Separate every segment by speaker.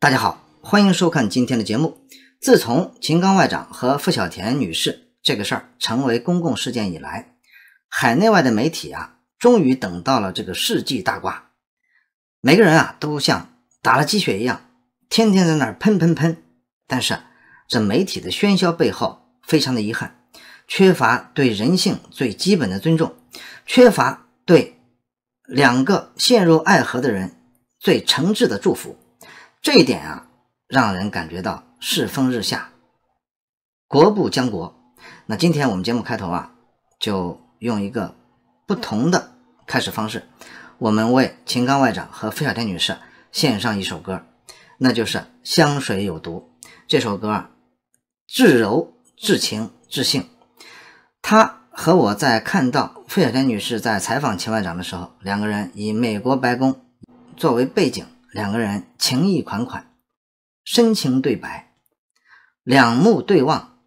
Speaker 1: 大家好，欢迎收看今天的节目。自从秦刚外长和傅小田女士这个事儿成为公共事件以来，海内外的媒体啊，终于等到了这个世纪大瓜，每个人啊都像打了鸡血一样，天天在那儿喷喷喷。但是这媒体的喧嚣背后，非常的遗憾，缺乏对人性最基本的尊重，缺乏对两个陷入爱河的人最诚挚的祝福。这一点啊，让人感觉到世风日下，国不将国。那今天我们节目开头啊，就用一个不同的开始方式，我们为秦刚外长和费小天女士献上一首歌，那就是《香水有毒》这首歌啊，至柔至情至性。他和我在看到费小天女士在采访秦外长的时候，两个人以美国白宫作为背景。两个人情意款款，深情对白，两目对望，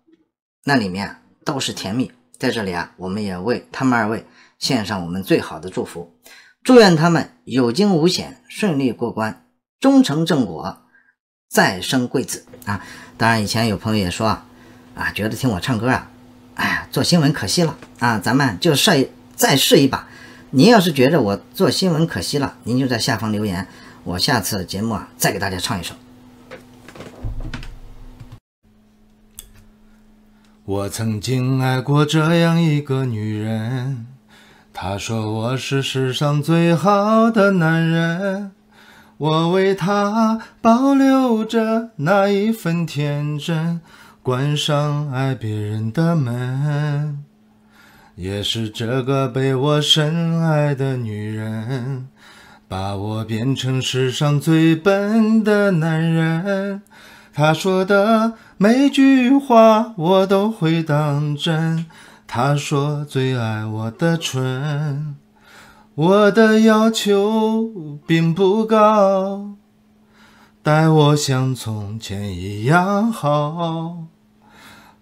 Speaker 1: 那里面都是甜蜜。在这里啊，我们也为他们二位献上我们最好的祝福，祝愿他们有惊无险，顺利过关，终成正果，再生贵子啊！当然，以前有朋友也说啊，啊，觉得听我唱歌啊，哎呀，做新闻可惜了啊！咱们就再再试一把。您要是觉得我做新闻可惜了，您就在下方留言。我下次节目啊，再给大家唱一首。
Speaker 2: 我曾经爱过这样一个女人，她说我是世上最好的男人。我为她保留着那一份天真，关上爱别人的门。也是这个被我深爱的女人。把我变成世上最笨的男人，他说的每句话我都会当真。他说最爱我的唇，我的要求并不高，待我像从前一样好。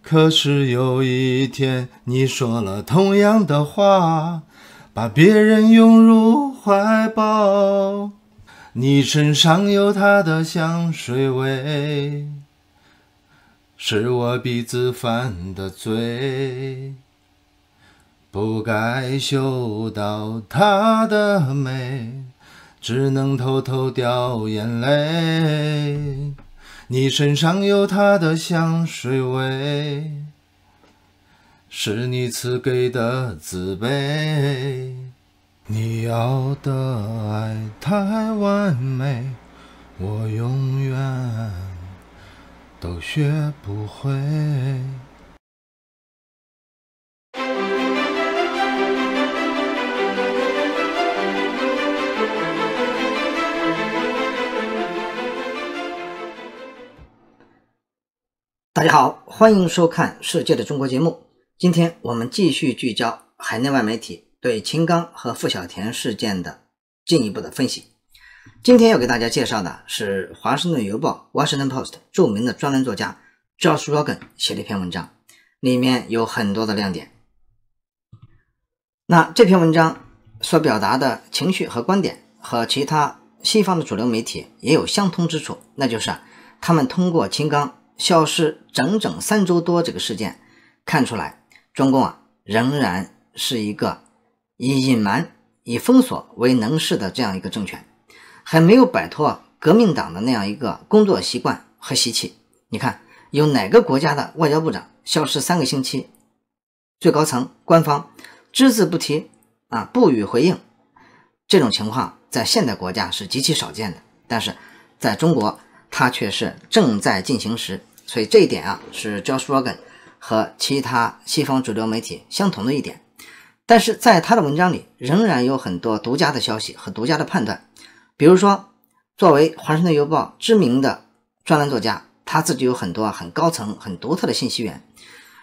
Speaker 2: 可是有一天你说了同样的话，把别人拥入。怀抱，你身上有他的香水味，是我鼻子犯的罪，不该嗅到他的美，只能偷偷掉眼泪。你身上有他的香水味，是你赐给的自卑。你要的爱太完美，我永远都学不会。
Speaker 1: 大家好，欢迎收看《世界的中国》节目。今天我们继续聚焦海内外媒体。对秦刚和傅小田事件的进一步的分析。今天要给大家介绍的是《华盛顿邮报》（Washington Post） 著名的专栏作家 Josh Rogan 写了一篇文章，里面有很多的亮点。那这篇文章所表达的情绪和观点和其他西方的主流媒体也有相通之处，那就是他们通过秦刚消失整整三周多这个事件，看出来中共啊仍然是一个。以隐瞒、以封锁为能事的这样一个政权，还没有摆脱革命党的那样一个工作习惯和习气。你看，有哪个国家的外交部长消失三个星期，最高层官方只字不提啊，不予回应？这种情况在现代国家是极其少见的，但是在中国，它却是正在进行时。所以这一点啊，是 Josh Rogan 和其他西方主流媒体相同的一点。但是在他的文章里，仍然有很多独家的消息和独家的判断。比如说，作为华盛顿邮报知名的专栏作家，他自己有很多很高层、很独特的信息源，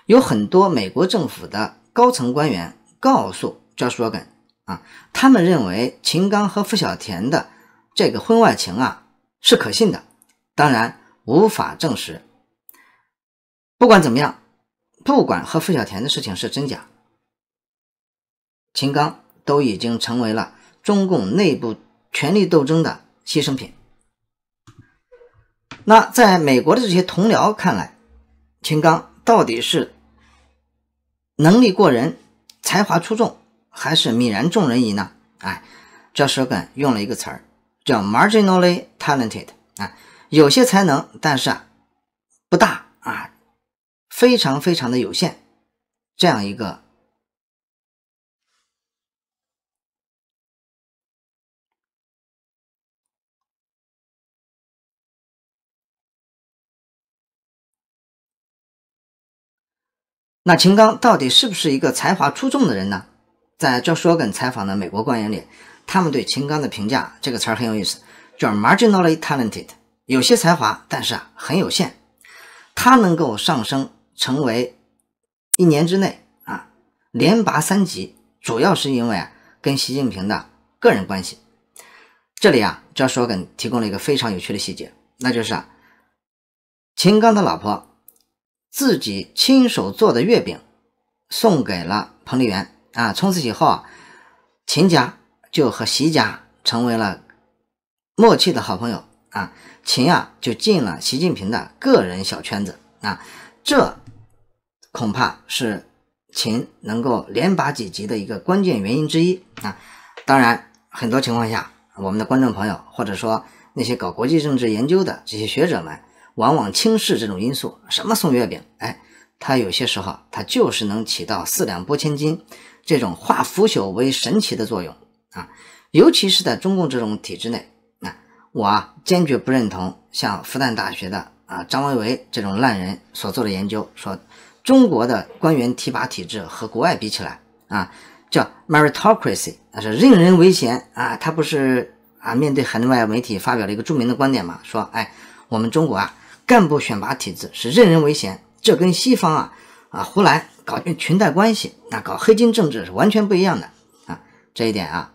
Speaker 1: 有很多美国政府的高层官员告诉 Josh Rogan 啊，他们认为秦刚和付小田的这个婚外情啊是可信的，当然无法证实。不管怎么样，不管和付小田的事情是真假。秦刚都已经成为了中共内部权力斗争的牺牲品。那在美国的这些同僚看来，秦刚到底是能力过人、才华出众，还是泯然众人矣呢？哎，这书本用了一个词儿叫 “marginally talented”，啊，有些才能，但是啊不大啊，非常非常的有限，这样一个。那秦刚到底是不是一个才华出众的人呢？在 Joe Rogan 采访的美国官员里，他们对秦刚的评价这个词儿很有意思，叫 marginally talented，有些才华，但是啊很有限。他能够上升成为一年之内啊连拔三级，主要是因为啊跟习近平的个人关系。这里啊 Joe Rogan 提供了一个非常有趣的细节，那就是啊秦刚的老婆。自己亲手做的月饼送给了彭丽媛啊！从此以后，啊，秦家就和习家成为了默契的好朋友啊！秦啊就进了习近平的个人小圈子啊！这恐怕是秦能够连拔几级的一个关键原因之一啊！当然，很多情况下，我们的观众朋友或者说那些搞国际政治研究的这些学者们。往往轻视这种因素，什么送月饼？哎，它有些时候它就是能起到四两拨千斤，这种化腐朽为神奇的作用啊！尤其是在中共这种体制内啊，我坚决不认同像复旦大学的啊张维维这种烂人所做的研究，说中国的官员提拔体制和国外比起来啊，叫 meritocracy，啊，是任人唯贤啊。他不是啊，面对海内外媒体发表了一个著名的观点嘛，说哎，我们中国啊。干部选拔体制是任人唯贤，这跟西方啊啊胡来搞裙带关系，那搞黑金政治是完全不一样的啊。这一点啊，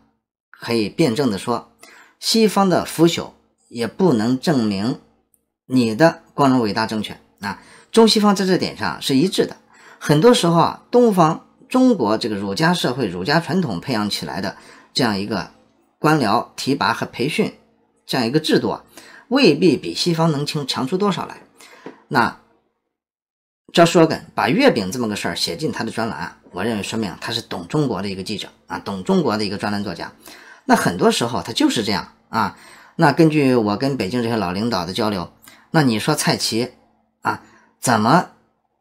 Speaker 1: 可以辩证的说，西方的腐朽也不能证明你的光荣伟大政权啊。中西方在这点上是一致的。很多时候啊，东方中国这个儒家社会、儒家传统培养起来的这样一个官僚提拔和培训这样一个制度啊。未必比西方能清强出多少来，那赵树根把月饼这么个事儿写进他的专栏，我认为说明他是懂中国的一个记者啊，懂中国的一个专栏作家。那很多时候他就是这样啊。那根据我跟北京这些老领导的交流，那你说蔡奇啊，怎么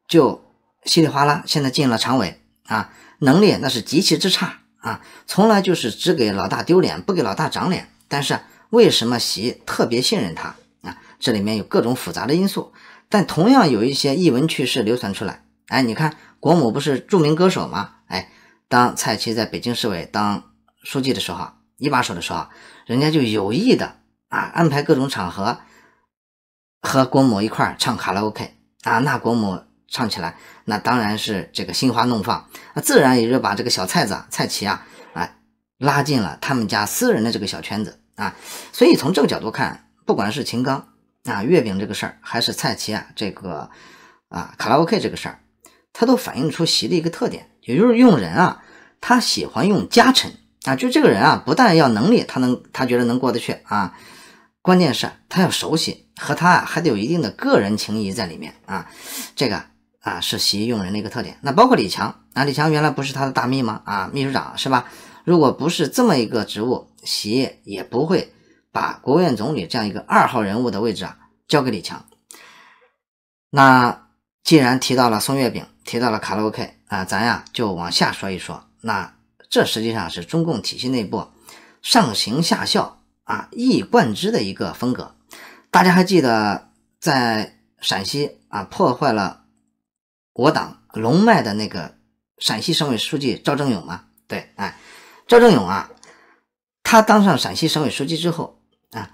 Speaker 1: 就稀里哗啦现在进了常委啊？能力那是极其之差啊，从来就是只给老大丢脸，不给老大长脸。但是。为什么习特别信任他啊？这里面有各种复杂的因素，但同样有一些译闻趣事流传出来。哎，你看，国母不是著名歌手吗？哎，当蔡奇在北京市委当书记的时候，一把手的时候，人家就有意的啊安排各种场合和郭某一块儿唱卡拉 OK 啊。那郭某唱起来，那当然是这个心花怒放，那自然也就把这个小蔡子啊、蔡奇啊，哎拉进了他们家私人的这个小圈子。啊，所以从这个角度看，不管是秦刚啊月饼这个事儿，还是蔡奇啊这个啊卡拉 OK 这个事儿，它都反映出习的一个特点，也就是用人啊，他喜欢用家臣啊，就这个人啊，不但要能力，他能他觉得能过得去啊，关键是他要熟悉和他啊还得有一定的个人情谊在里面啊，这个啊是习用人的一个特点。那包括李强啊，李强原来不是他的大秘吗？啊，秘书长是吧？如果不是这么一个职务，习也不会把国务院总理这样一个二号人物的位置啊交给李强。那既然提到了送月饼，提到了卡拉 OK 啊，咱呀就往下说一说。那这实际上是中共体系内部上行下效啊，一以贯之的一个风格。大家还记得在陕西啊破坏了我党龙脉的那个陕西省委书记赵正永吗？对，哎。赵正永啊，他当上陕西省委书记之后啊，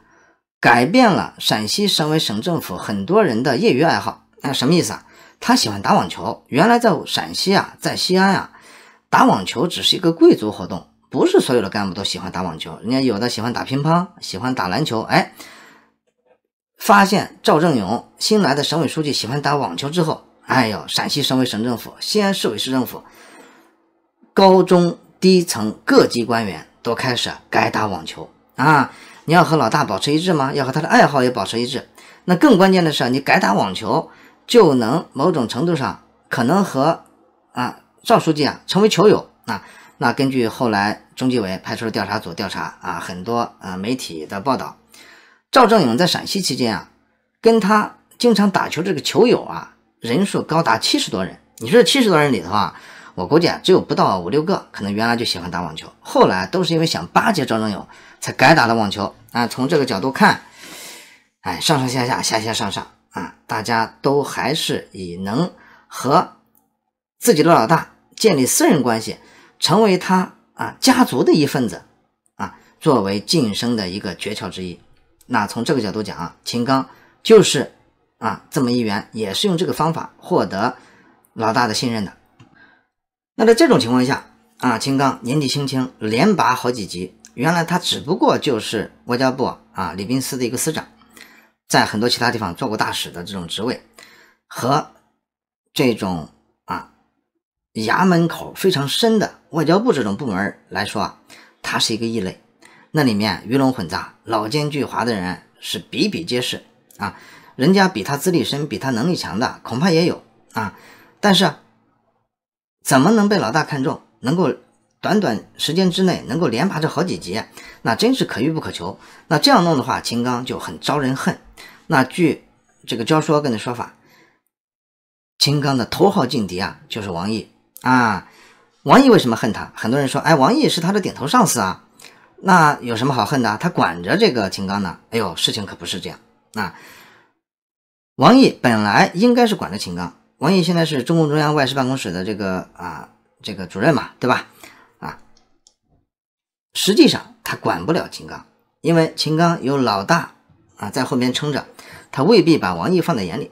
Speaker 1: 改变了陕西省委省政府很多人的业余爱好。那什么意思啊？他喜欢打网球。原来在陕西啊，在西安啊，打网球只是一个贵族活动，不是所有的干部都喜欢打网球。人家有的喜欢打乒乓，喜欢打篮球。哎，发现赵正永新来的省委书记喜欢打网球之后，哎呦，陕西省委省政府、西安市委市政府、高中。基层各级官员都开始改打网球啊！你要和老大保持一致吗？要和他的爱好也保持一致。那更关键的是你改打网球就能某种程度上可能和啊赵书记啊成为球友啊。那根据后来中纪委派出的调查组调查啊，很多啊媒体的报道，赵正勇在陕西期间啊，跟他经常打球这个球友啊，人数高达七十多人。你说七十多人里头啊？我估计啊，只有不到五六个，可能原来就喜欢打网球，后来都是因为想巴结张正永，才改打了网球。啊，从这个角度看，哎，上上下下，下下上上啊，大家都还是以能和自己的老大建立私人关系，成为他啊家族的一份子啊，作为晋升的一个诀窍之一。那从这个角度讲啊，秦刚就是啊这么一员，也是用这个方法获得老大的信任的。那在这种情况下啊，秦刚年纪轻轻连拔好几级，原来他只不过就是外交部啊礼宾司的一个司长，在很多其他地方做过大使的这种职位，和这种啊衙门口非常深的外交部这种部门来说啊，他是一个异类。那里面鱼龙混杂，老奸巨猾的人是比比皆是啊。人家比他资历深，比他能力强的恐怕也有啊，但是。怎么能被老大看中？能够短短时间之内能够连爬这好几级，那真是可遇不可求。那这样弄的话，秦刚就很招人恨。那据这个教说跟的说法，秦刚的头号劲敌啊，就是王毅啊。王毅为什么恨他？很多人说，哎，王毅是他的顶头上司啊，那有什么好恨的？他管着这个秦刚呢。哎呦，事情可不是这样。那王毅本来应该是管着秦刚。王毅现在是中共中央外事办公室的这个啊这个主任嘛，对吧？啊，实际上他管不了秦刚，因为秦刚有老大啊在后面撑着，他未必把王毅放在眼里。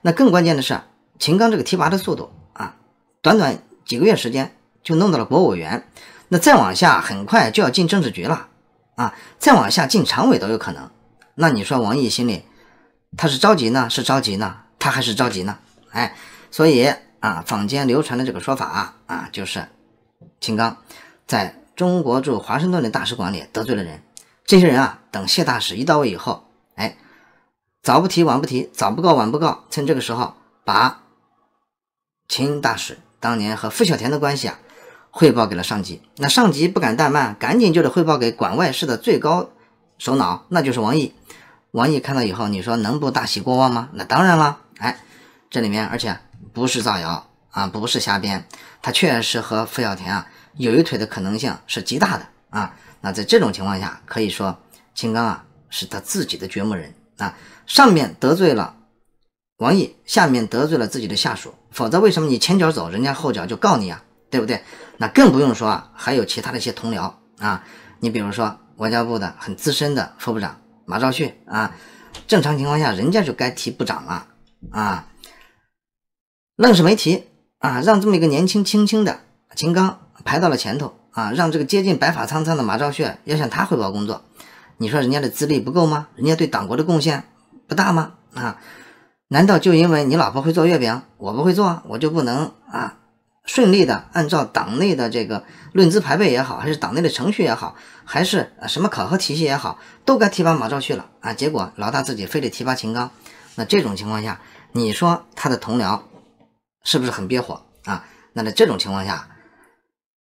Speaker 1: 那更关键的是秦刚这个提拔的速度啊，短短几个月时间就弄到了国务委员，那再往下很快就要进政治局了啊，再往下进常委都有可能。那你说王毅心里他是着急呢，是着急呢，他还是着急呢？哎，所以啊，坊间流传的这个说法啊，啊，就是秦刚在中国驻华盛顿的大使馆里得罪了人。这些人啊，等谢大使一到位以后，哎，早不提晚不提，早不告晚不告，趁这个时候把秦大使当年和傅小田的关系啊，汇报给了上级。那上级不敢怠慢，赶紧就得汇报给管外事的最高首脑，那就是王毅。王毅看到以后，你说能不大喜过望吗？那当然了，哎。这里面，而且不是造谣啊，不是瞎编，他确实和付小田啊有一腿的可能性是极大的啊。那在这种情况下，可以说秦刚啊是他自己的掘墓人啊，上面得罪了王毅，下面得罪了自己的下属，否则为什么你前脚走，人家后脚就告你啊，对不对？那更不用说啊，还有其他的一些同僚啊，你比如说外交部的很资深的副部长马兆旭啊，正常情况下人家就该提部长了啊。愣是没提啊，让这么一个年轻轻轻的秦刚排到了前头啊，让这个接近白发苍苍的马兆旭要向他汇报工作，你说人家的资历不够吗？人家对党国的贡献不大吗？啊？难道就因为你老婆会做月饼，我不会做，我就不能啊顺利的按照党内的这个论资排辈也好，还是党内的程序也好，还是什么考核体系也好，都该提拔马兆旭了啊？结果老大自己非得提拔秦刚，那这种情况下，你说他的同僚？是不是很憋火啊？那在这种情况下，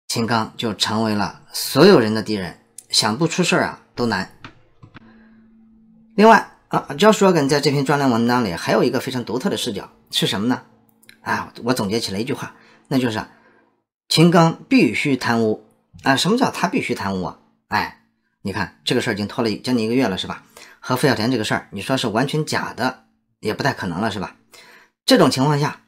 Speaker 1: 秦刚就成为了所有人的敌人，想不出事儿啊都难。另外啊，Joe Shogan 在这篇专栏文章里还有一个非常独特的视角是什么呢？啊，我总结起了一句话，那就是秦刚必须贪污啊！什么叫他必须贪污？啊？哎，你看这个事儿已经拖了将近一个月了，是吧？和费小田这个事儿，你说是完全假的也不太可能了，是吧？这种情况下。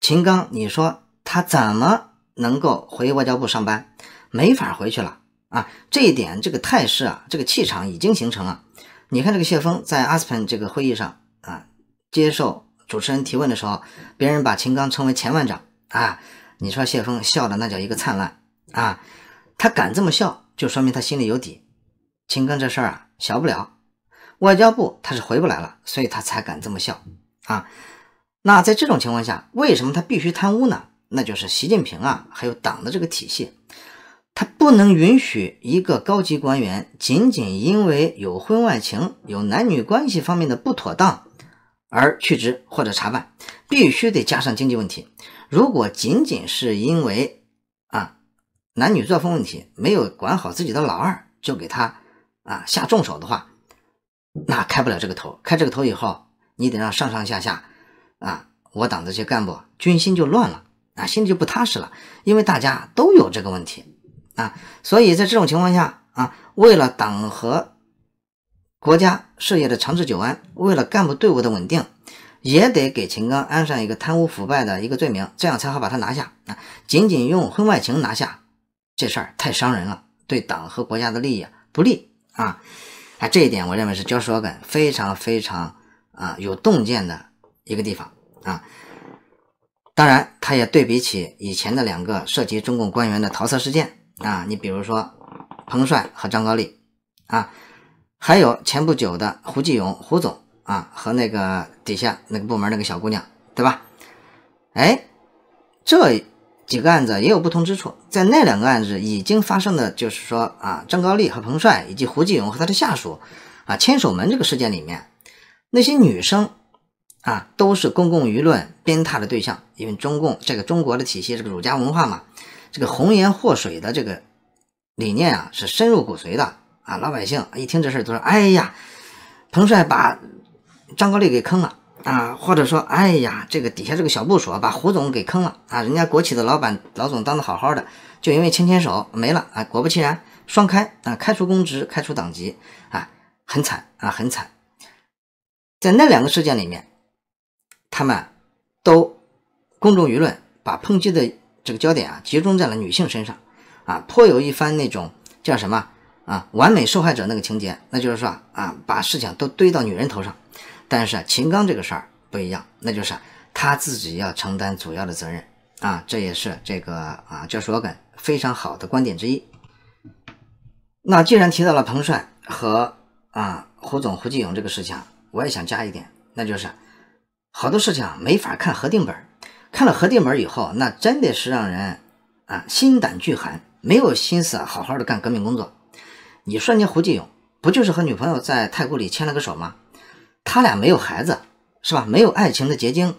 Speaker 1: 秦刚，你说他怎么能够回外交部上班？没法回去了啊！这一点，这个态势啊，这个气场已经形成了。你看，这个谢峰在阿斯本这个会议上啊，接受主持人提问的时候，别人把秦刚称为前外长啊，你说谢峰笑的那叫一个灿烂啊！他敢这么笑，就说明他心里有底。秦刚这事儿啊，小不了，外交部他是回不来了，所以他才敢这么笑啊。那在这种情况下，为什么他必须贪污呢？那就是习近平啊，还有党的这个体系，他不能允许一个高级官员仅仅因为有婚外情、有男女关系方面的不妥当而去职或者查办，必须得加上经济问题。如果仅仅是因为啊男女作风问题没有管好自己的老二就给他啊下重手的话，那开不了这个头。开这个头以后，你得让上上下下。啊，我党这些干部军心就乱了啊，心里就不踏实了，因为大家都有这个问题啊，所以在这种情况下啊，为了党和国家事业的长治久安，为了干部队伍的稳定，也得给秦刚安上一个贪污腐败的一个罪名，这样才好把他拿下啊。仅仅用婚外情拿下这事儿太伤人了，对党和国家的利益不利啊。啊，这一点我认为是焦书耿非常非常啊有洞见的。一个地方啊，当然，他也对比起以前的两个涉及中共官员的桃色事件啊，你比如说彭帅和张高丽啊，还有前不久的胡继勇胡总啊和那个底下那个部门那个小姑娘，对吧？哎，这几个案子也有不同之处，在那两个案子已经发生的，就是说啊，张高丽和彭帅以及胡继勇和他的下属啊，牵手门这个事件里面，那些女生。啊，都是公共舆论鞭挞的对象，因为中共这个中国的体系这个儒家文化嘛，这个红颜祸水的这个理念啊，是深入骨髓的啊。老百姓一听这事，都说：“哎呀，彭帅把张高丽给坑了啊！”或者说：“哎呀，这个底下这个小部署把胡总给坑了啊！”人家国企的老板老总当的好好的，就因为牵牵手没了啊！果不其然，双开啊，开除公职，开除党籍啊，很惨啊，很惨。在那两个事件里面。他们都公众舆论把抨击的这个焦点啊集中在了女性身上，啊，颇有一番那种叫什么啊完美受害者那个情节，那就是说啊把事情都堆到女人头上。但是秦刚这个事儿不一样，那就是他自己要承担主要的责任啊，这也是这个啊叫我感非常好的观点之一。那既然提到了彭帅和啊胡总胡继勇这个事情我也想加一点，那就是。好多事情啊，没法看核定本儿。看了核定本儿以后，那真的是让人啊心胆俱寒，没有心思好好的干革命工作。你说家胡继勇不就是和女朋友在太古里牵了个手吗？他俩没有孩子，是吧？没有爱情的结晶。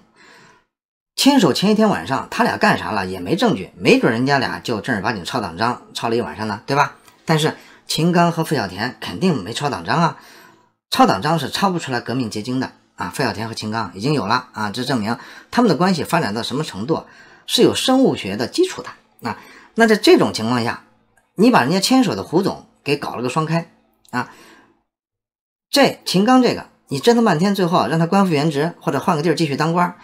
Speaker 1: 牵手前一天晚上，他俩干啥了也没证据，没准人家俩就正儿八经抄党章抄了一晚上呢，对吧？但是秦刚和付小田肯定没抄党章啊，抄党章是抄不出来革命结晶的。啊，费小天和秦刚已经有了啊，这证明他们的关系发展到什么程度是有生物学的基础的。那那在这种情况下，你把人家牵手的胡总给搞了个双开啊，这秦刚这个你折腾半天，最后让他官复原职或者换个地儿继续当官，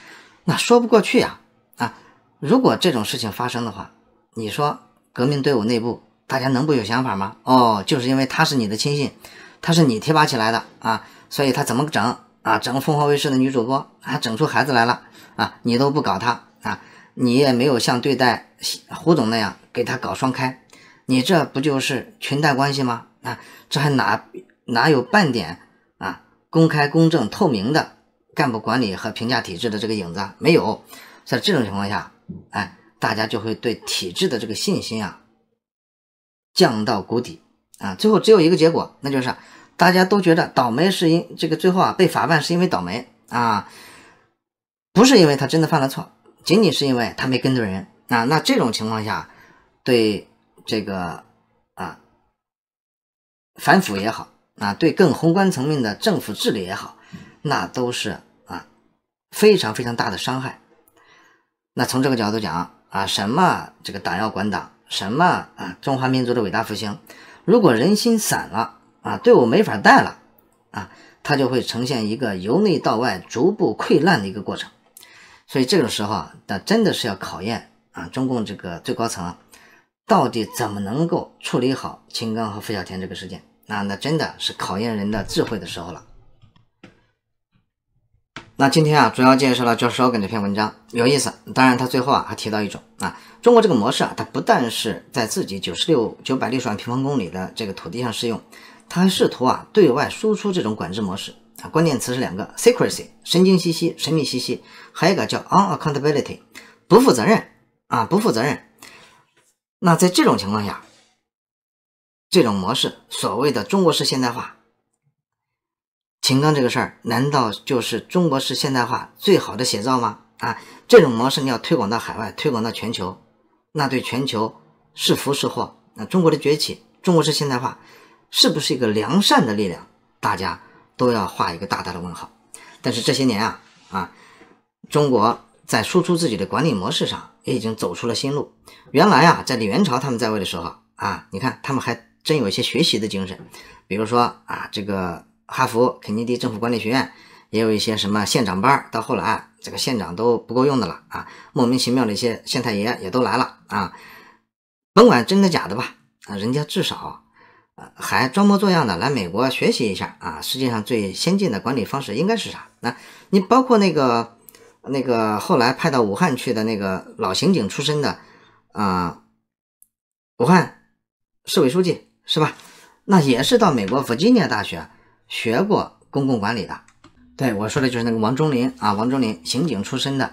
Speaker 1: 那说不过去呀啊！如果这种事情发生的话，你说革命队伍内部大家能不有想法吗？哦，就是因为他是你的亲信，他是你提拔起来的啊，所以他怎么整？啊，整个凤凰卫视的女主播啊，整出孩子来了啊！你都不搞她啊，你也没有像对待胡总那样给她搞双开，你这不就是裙带关系吗？啊，这还哪哪有半点啊公开、公正、透明的干部管理和评价体制的这个影子啊？没有，在这种情况下，哎，大家就会对体制的这个信心啊降到谷底啊，最后只有一个结果，那就是。大家都觉得倒霉是因这个最后啊被法办是因为倒霉啊，不是因为他真的犯了错，仅仅是因为他没跟对人。啊。那这种情况下，对这个啊反腐也好，啊对更宏观层面的政府治理也好，那都是啊非常非常大的伤害。那从这个角度讲啊，什么这个党要管党，什么啊中华民族的伟大复兴，如果人心散了。啊，队伍没法带了啊，它就会呈现一个由内到外逐步溃烂的一个过程。所以这个时候啊，那真的是要考验啊中共这个最高层到底怎么能够处理好秦刚和付小田这个事件。那那真的是考验人的智慧的时候了。那今天啊，主要介绍了 j o s e Rogan 这篇文章，有意思。当然，他最后啊还提到一种啊，中国这个模式啊，它不但是在自己九十六九百六十万平方公里的这个土地上适用。他还试图啊对外输出这种管制模式啊，关键词是两个 secrecy 神经兮兮、神秘兮兮，还有一个叫 unaccountability 不负责任啊，不负责任。那在这种情况下，这种模式所谓的中国式现代化，秦刚这个事儿难道就是中国式现代化最好的写照吗？啊，这种模式你要推广到海外，推广到全球，那对全球是福是祸？那中国的崛起，中国式现代化？是不是一个良善的力量？大家都要画一个大大的问号。但是这些年啊啊，中国在输出自己的管理模式上也已经走出了新路。原来啊，在李元朝他们在位的时候啊，你看他们还真有一些学习的精神。比如说啊，这个哈佛、肯尼迪政府管理学院也有一些什么县长班。到后来，这个县长都不够用的了啊，莫名其妙的一些县太爷也都来了啊。甭管真的假的吧啊，人家至少。呃，还装模作样的来美国学习一下啊！世界上最先进的管理方式应该是啥？那，你包括那个那个后来派到武汉去的那个老刑警出身的啊，武汉市委书记是吧？那也是到美国弗吉尼亚大学学过公共管理的。对我说的就是那个王忠林啊，王忠林，刑警出身的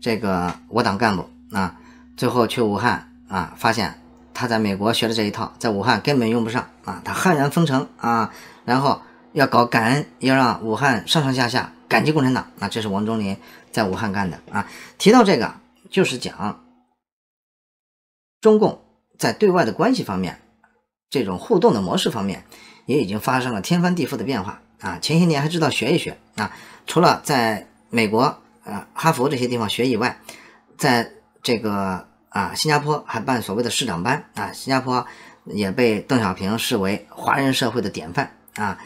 Speaker 1: 这个我党干部啊，最后去武汉啊，发现。他在美国学的这一套，在武汉根本用不上啊！他悍然封城啊，然后要搞感恩，要让武汉上上下下感激共产党，那这是王忠林在武汉干的啊！提到这个，就是讲中共在对外的关系方面，这种互动的模式方面，也已经发生了天翻地覆的变化啊！前些年还知道学一学啊，除了在美国、呃哈佛这些地方学以外，在这个。啊，新加坡还办所谓的市长班啊，新加坡也被邓小平视为华人社会的典范啊。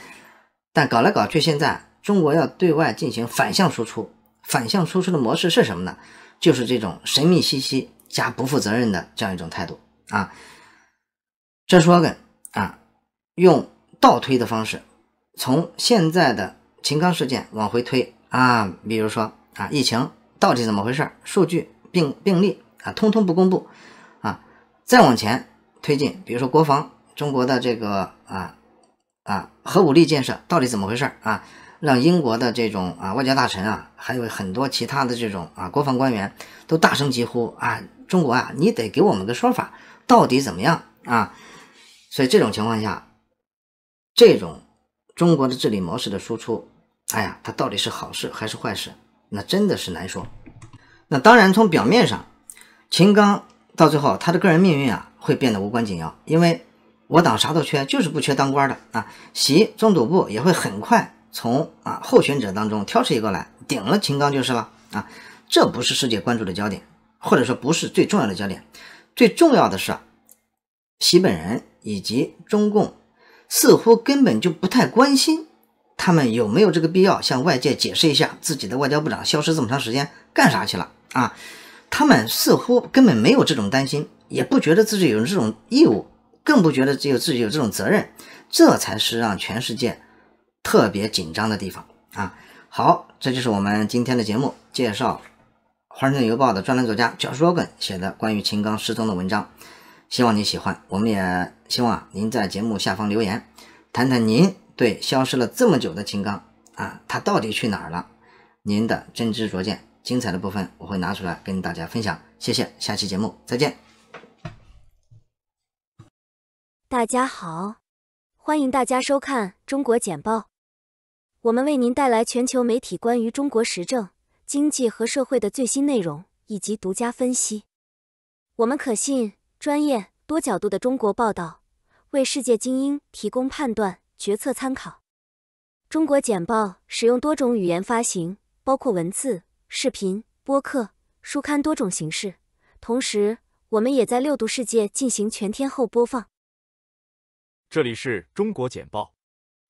Speaker 1: 但搞来搞去，现在中国要对外进行反向输出，反向输出的模式是什么呢？就是这种神秘兮兮加不负责任的这样一种态度啊。这说梗啊，用倒推的方式，从现在的秦刚事件往回推啊，比如说啊，疫情到底怎么回事？数据并病例。啊，通通不公布，啊，再往前推进，比如说国防，中国的这个啊啊核武力建设到底怎么回事啊？让英国的这种啊外交大臣啊，还有很多其他的这种啊国防官员都大声疾呼啊，中国啊，你得给我们个说法，到底怎么样啊？所以这种情况下，这种中国的治理模式的输出，哎呀，它到底是好事还是坏事，那真的是难说。那当然从表面上。秦刚到最后，他的个人命运啊，会变得无关紧要，因为我党啥都缺，就是不缺当官的啊。习中组部也会很快从啊候选者当中挑出一个来顶了秦刚就是了啊。这不是世界关注的焦点，或者说不是最重要的焦点。最重要的是，习本人以及中共似乎根本就不太关心，他们有没有这个必要向外界解释一下自己的外交部长消失这么长时间干啥去了啊？他们似乎根本没有这种担心，也不觉得自己有这种义务，更不觉得只有自己有这种责任。这才是让全世界特别紧张的地方啊！好，这就是我们今天的节目，介绍《华盛顿邮报》的专栏作家 j o s Rogan 写的关于秦刚失踪的文章。希望你喜欢，我们也希望啊您在节目下方留言，谈谈您对消失了这么久的秦刚啊，他到底去哪儿了？您的真知灼见。精彩的部分我会拿出来跟大家分享，谢谢。下期节目再见。
Speaker 3: 大家好，欢迎大家收看《中国简报》，我们为您带来全球媒体关于中国时政、经济和社会的最新内容以及独家分析。我们可信、专业、多角度的中国报道，为世界精英提供判断、决策参考。《中国简报》使用多种语言发行，包括文字。视频、播客、书刊多种形式，同时我们也在六度世界进行全天候播放。
Speaker 4: 这里是中国简报，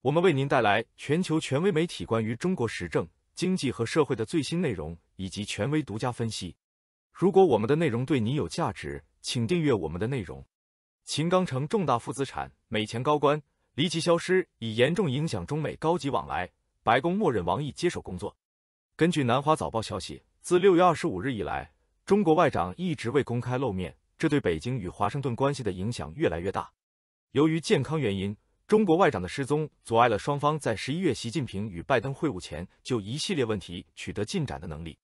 Speaker 4: 我们为您带来全球权威媒体关于中国时政、经济和社会的最新内容以及权威独家分析。如果我们的内容对你有价值，请订阅我们的内容。秦刚成重大负资产，美前高官离奇消失，已严重影响中美高级往来。白宫默认王毅接手工作。根据南华早报消息，自六月二十五日以来，中国外长一直未公开露面，这对北京与华盛顿关系的影响越来越大。由于健康原因，中国外长的失踪阻碍了双方在十一月习近平与拜登会晤前就一系列问题取得进展的能力。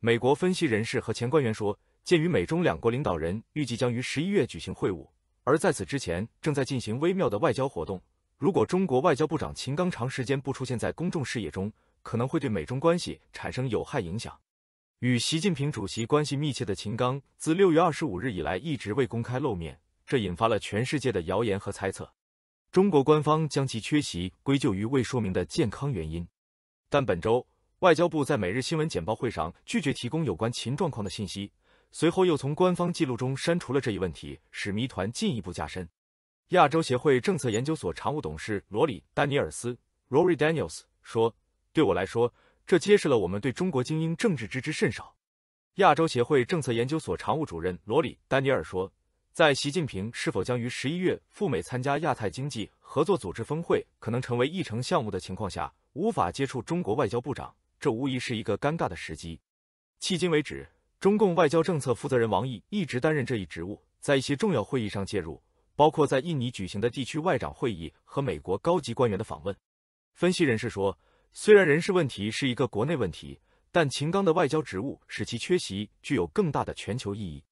Speaker 4: 美国分析人士和前官员说，鉴于美中两国领导人预计将于十一月举行会晤，而在此之前正在进行微妙的外交活动，如果中国外交部长秦刚长时间不出现在公众视野中，可能会对美中关系产生有害影响。与习近平主席关系密切的秦刚自六月二十五日以来一直未公开露面，这引发了全世界的谣言和猜测。中国官方将其缺席归咎于未说明的健康原因，但本周外交部在每日新闻简报会上拒绝提供有关秦状况的信息。随后又从官方记录中删除了这一问题，使谜团进一步加深。亚洲协会政策研究所常务董事罗里·丹尼尔斯 （Rory Daniels） 说。对我来说，这揭示了我们对中国精英政治知之甚少。亚洲协会政策研究所常务主任罗里·丹尼尔说：“在习近平是否将于十一月赴美参加亚太经济合作组织峰会可能成为议程项目的情况下，无法接触中国外交部长，这无疑是一个尴尬的时机。”迄今为止，中共外交政策负责人王毅一直担任这一职务，在一些重要会议上介入，包括在印尼举行的地区外长会议和美国高级官员的访问。分析人士说。虽然人事问题是一个国内问题，但秦刚的外交职务使其缺席具有更大的全球意义。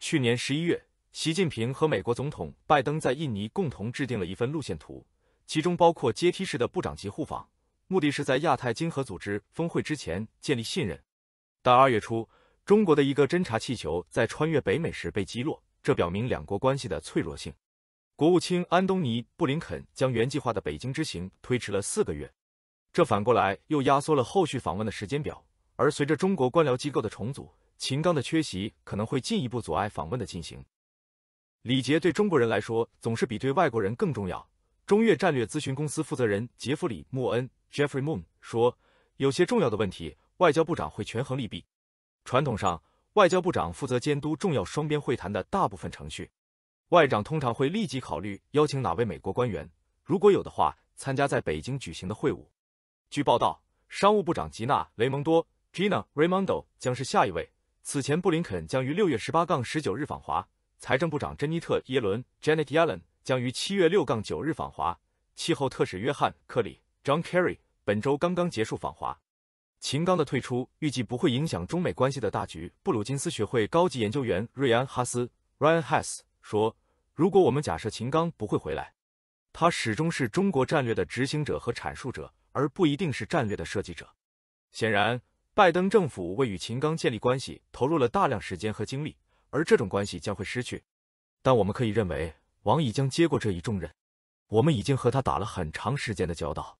Speaker 4: 去年十一月，习近平和美国总统拜登在印尼共同制定了一份路线图，其中包括阶梯式的部长级互访，目的是在亚太经合组织峰会之前建立信任。但二月初，中国的一个侦察气球在穿越北美时被击落，这表明两国关系的脆弱性。国务卿安东尼·布林肯将原计划的北京之行推迟了四个月。这反过来又压缩了后续访问的时间表，而随着中国官僚机构的重组，秦刚的缺席可能会进一步阻碍访问的进行。李杰对中国人来说总是比对外国人更重要。中越战略咨询公司负责人杰弗里·莫恩 （Jeffrey Moon） 说：“有些重要的问题，外交部长会权衡利弊。传统上，外交部长负责监督重要双边会谈的大部分程序。外长通常会立即考虑邀请哪位美国官员，如果有的话，参加在北京举行的会晤。”据报道，商务部长吉娜·雷蒙多 （Gina Raimondo） 将是下一位。此前，布林肯将于六月十八杠十九日访华，财政部长珍妮特·耶伦 （Janet Yellen） 将于七月六杠九日访华，气候特使约翰·克里 （John Kerry） 本周刚刚结束访华。秦刚的退出预计不会影响中美关系的大局。布鲁金斯学会高级研究员瑞安·哈斯 （Ryan Hess） 说：“如果我们假设秦刚不会回来，他始终是中国战略的执行者和阐述者。”而不一定是战略的设计者。显然，拜登政府为与秦刚建立关系投入了大量时间和精力，而这种关系将会失去。但我们可以认为，王已将接过这一重任。我们已经和他打了很长时间的交道。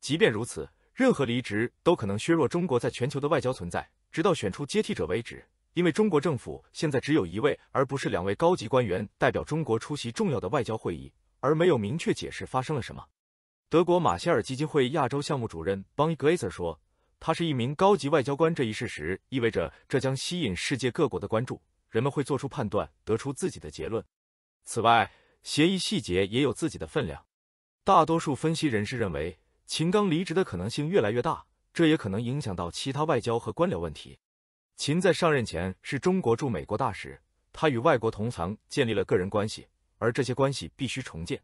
Speaker 4: 即便如此，任何离职都可能削弱中国在全球的外交存在，直到选出接替者为止。因为中国政府现在只有一位，而不是两位高级官员代表中国出席重要的外交会议，而没有明确解释发生了什么。德国马歇尔基金会亚洲项目主任邦格雷瑟说：“他是一名高级外交官，这一事实意味着这将吸引世界各国的关注，人们会做出判断，得出自己的结论。此外，协议细节也有自己的分量。大多数分析人士认为，秦刚离职的可能性越来越大，这也可能影响到其他外交和官僚问题。秦在上任前是中国驻美国大使，他与外国同行建立了个人关系，而这些关系必须重建。”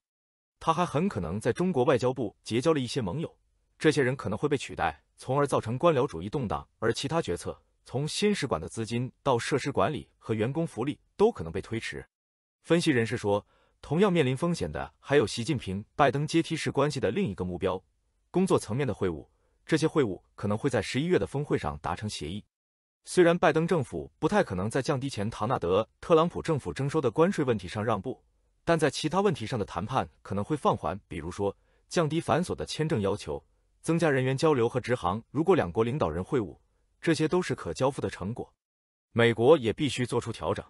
Speaker 4: 他还很可能在中国外交部结交了一些盟友，这些人可能会被取代，从而造成官僚主义动荡。而其他决策，从新使馆的资金到设施管理和员工福利，都可能被推迟。分析人士说，同样面临风险的还有习近平拜登阶梯式关系的另一个目标——工作层面的会晤。这些会晤可能会在十一月的峰会上达成协议。虽然拜登政府不太可能在降低前唐纳德·特朗普政府征收的关税问题上让步。但在其他问题上的谈判可能会放缓，比如说降低繁琐的签证要求、增加人员交流和直航。如果两国领导人会晤，这些都是可交付的成果。美国也必须做出调整。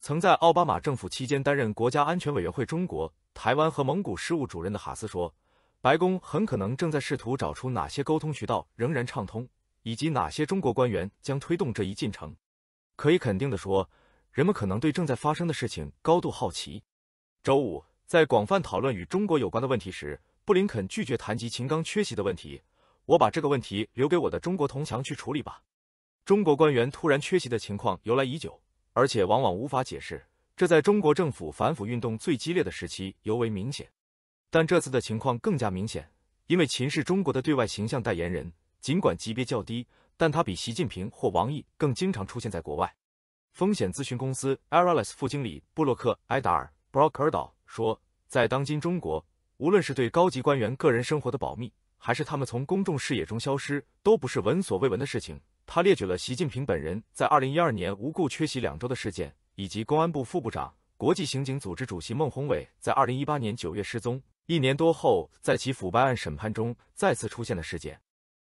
Speaker 4: 曾在奥巴马政府期间担任国家安全委员会中国、台湾和蒙古事务主任的哈斯说：“白宫很可能正在试图找出哪些沟通渠道仍然畅通，以及哪些中国官员将推动这一进程。可以肯定地说，人们可能对正在发生的事情高度好奇。”周五，在广泛讨论与中国有关的问题时，布林肯拒绝谈及秦刚缺席的问题。我把这个问题留给我的中国同强去处理吧。中国官员突然缺席的情况由来已久，而且往往无法解释。这在中国政府反腐运动最激烈的时期尤为明显，但这次的情况更加明显，因为秦是中国的对外形象代言人。尽管级别较低，但他比习近平或王毅更经常出现在国外。风险咨询公司 a i r l e s 副经理布洛克·埃达尔。b Rockerd 说，在当今中国，无论是对高级官员个人生活的保密，还是他们从公众视野中消失，都不是闻所未闻的事情。他列举了习近平本人在二零一二年无故缺席两周的事件，以及公安部副部长、国际刑警组织主席孟宏伟在二零一八年九月失踪，一年多后在其腐败案审判中再次出现的事件。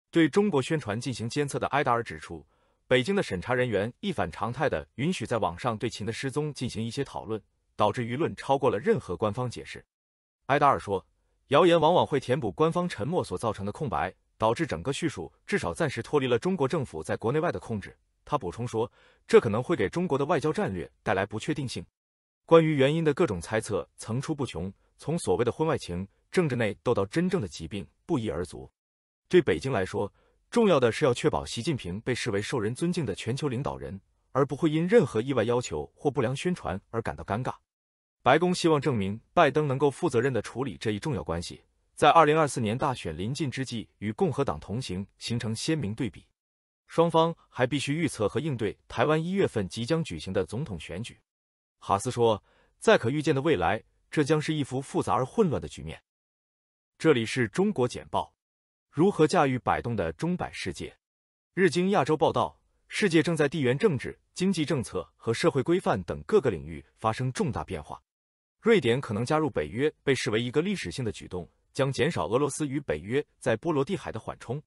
Speaker 4: 对中国宣传进行监测的埃达尔指出，北京的审查人员一反常态的允许在网上对秦的失踪进行一些讨论。导致舆论超过了任何官方解释，埃达尔说：“谣言往往会填补官方沉默所造成的空白，导致整个叙述至少暂时脱离了中国政府在国内外的控制。”他补充说：“这可能会给中国的外交战略带来不确定性。”关于原因的各种猜测层出不穷，从所谓的婚外情、政治内斗到真正的疾病，不一而足。对北京来说，重要的是要确保习近平被视为受人尊敬的全球领导人，而不会因任何意外要求或不良宣传而感到尴尬。白宫希望证明拜登能够负责任地处理这一重要关系，在二零二四年大选临近之际，与共和党同行形成鲜明对比。双方还必须预测和应对台湾一月份即将举行的总统选举。哈斯说，在可预见的未来，这将是一幅复杂而混乱的局面。这里是中国简报，如何驾驭摆动的中摆世界？日经亚洲报道，世界正在地缘政治、经济政策和社会规范等各个领域发生重大变化。瑞典可能加入北约被视为一个历史性的举动，将减少俄罗斯与北约在波罗的海的缓冲。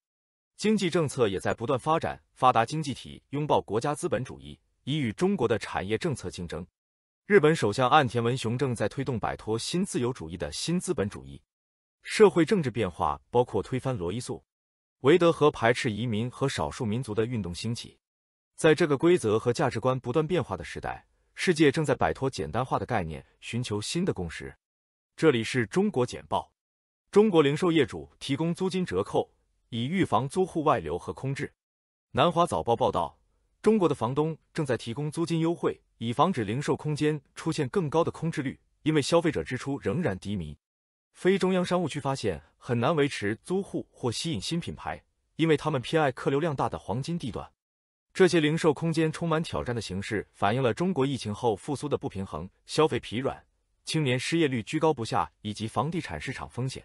Speaker 4: 经济政策也在不断发展，发达经济体拥抱国家资本主义，以与中国的产业政策竞争。日本首相岸田文雄正在推动摆脱新自由主义的新资本主义。社会政治变化包括推翻罗伊素、维德和排斥移民和少数民族的运动兴起。在这个规则和价值观不断变化的时代。世界正在摆脱简单化的概念，寻求新的共识。这里是中国简报。中国零售业主提供租金折扣，以预防租户外流和空置。南华早报报道，中国的房东正在提供租金优惠，以防止零售空间出现更高的空置率，因为消费者支出仍然低迷。非中央商务区发现很难维持租户或吸引新品牌，因为他们偏爱客流量大的黄金地段。这些零售空间充满挑战的形式，反映了中国疫情后复苏的不平衡、消费疲软、青年失业率居高不下，以及房地产市场风险。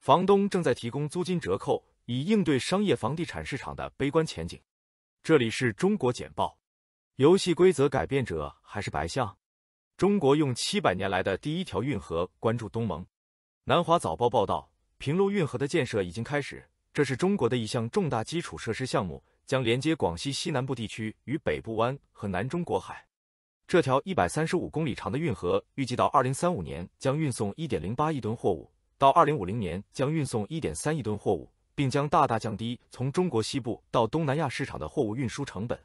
Speaker 4: 房东正在提供租金折扣，以应对商业房地产市场的悲观前景。这里是中国简报。游戏规则改变者还是白象？中国用七百年来的第一条运河关注东盟。南华早报报道，平陆运河的建设已经开始，这是中国的一项重大基础设施项目。将连接广西西南部地区与北部湾和南中国海。这条一百三十五公里长的运河预计到二零三五年将运送一点零八亿吨货物，到二零五零年将运送一点三亿吨货物，并将大大降低从中国西部到东南亚市场的货物运输成本。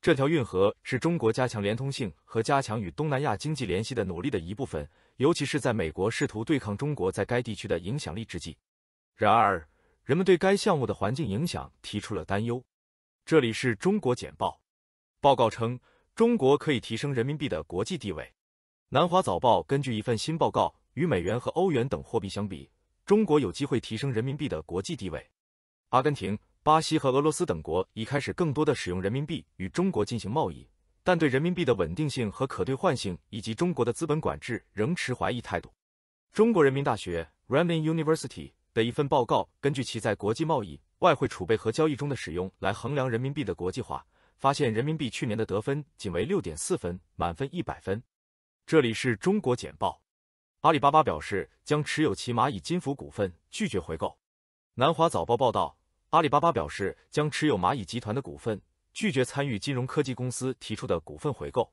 Speaker 4: 这条运河是中国加强连通性和加强与东南亚经济联系的努力的一部分，尤其是在美国试图对抗中国在该地区的影响力之际。然而，人们对该项目的环境影响提出了担忧。这里是中国简报。报告称，中国可以提升人民币的国际地位。南华早报根据一份新报告，与美元和欧元等货币相比，中国有机会提升人民币的国际地位。阿根廷、巴西和俄罗斯等国已开始更多的使用人民币与中国进行贸易，但对人民币的稳定性和可兑换性以及中国的资本管制仍持怀疑态度。中国人民大学 （Renmin University） 的一份报告根据其在国际贸易。外汇储备和交易中的使用来衡量人民币的国际化，发现人民币去年的得分仅为六点四分，满分一百分。这里是中国简报。阿里巴巴表示将持有其蚂蚁金服股份，拒绝回购。南华早报报道，阿里巴巴表示将持有蚂蚁集团的股份，拒绝参与金融科技公司提出的股份回购。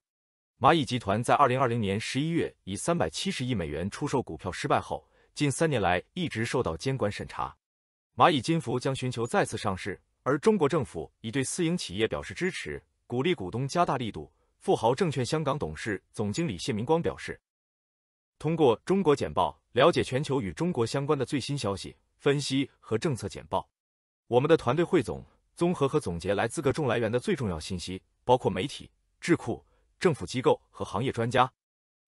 Speaker 4: 蚂蚁集团在二零二零年十一月以三百七十亿美元出售股票失败后，近三年来一直受到监管审查。蚂蚁金服将寻求再次上市，而中国政府已对私营企业表示支持，鼓励股东加大力度。富豪证券香港董事总经理谢明光表示：“通过中国简报了解全球与中国相关的最新消息、分析和政策简报。我们的团队汇总、综合和总结来自各种来源的最重要信息，包括媒体、智库、政府机构和行业专家。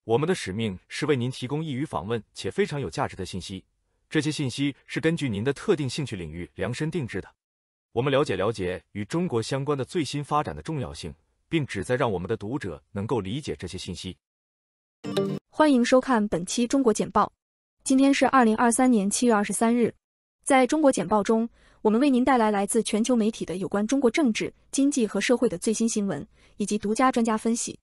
Speaker 4: 我们的使命是为您提供易于访问且非常有价值的信息。”这些信息是根据您的特定兴趣领域量身定制的。我们了解了解与中国相关的最新发展的重要性，并旨在让我们的读者能够理解这些信息。
Speaker 3: 欢迎收看本期中国简报。今天是二零二三年七月二十三日。在中国简报中，我们为您带来来自全球媒体的有关中国政治、经济和社会的最新新闻以及独家专家分析。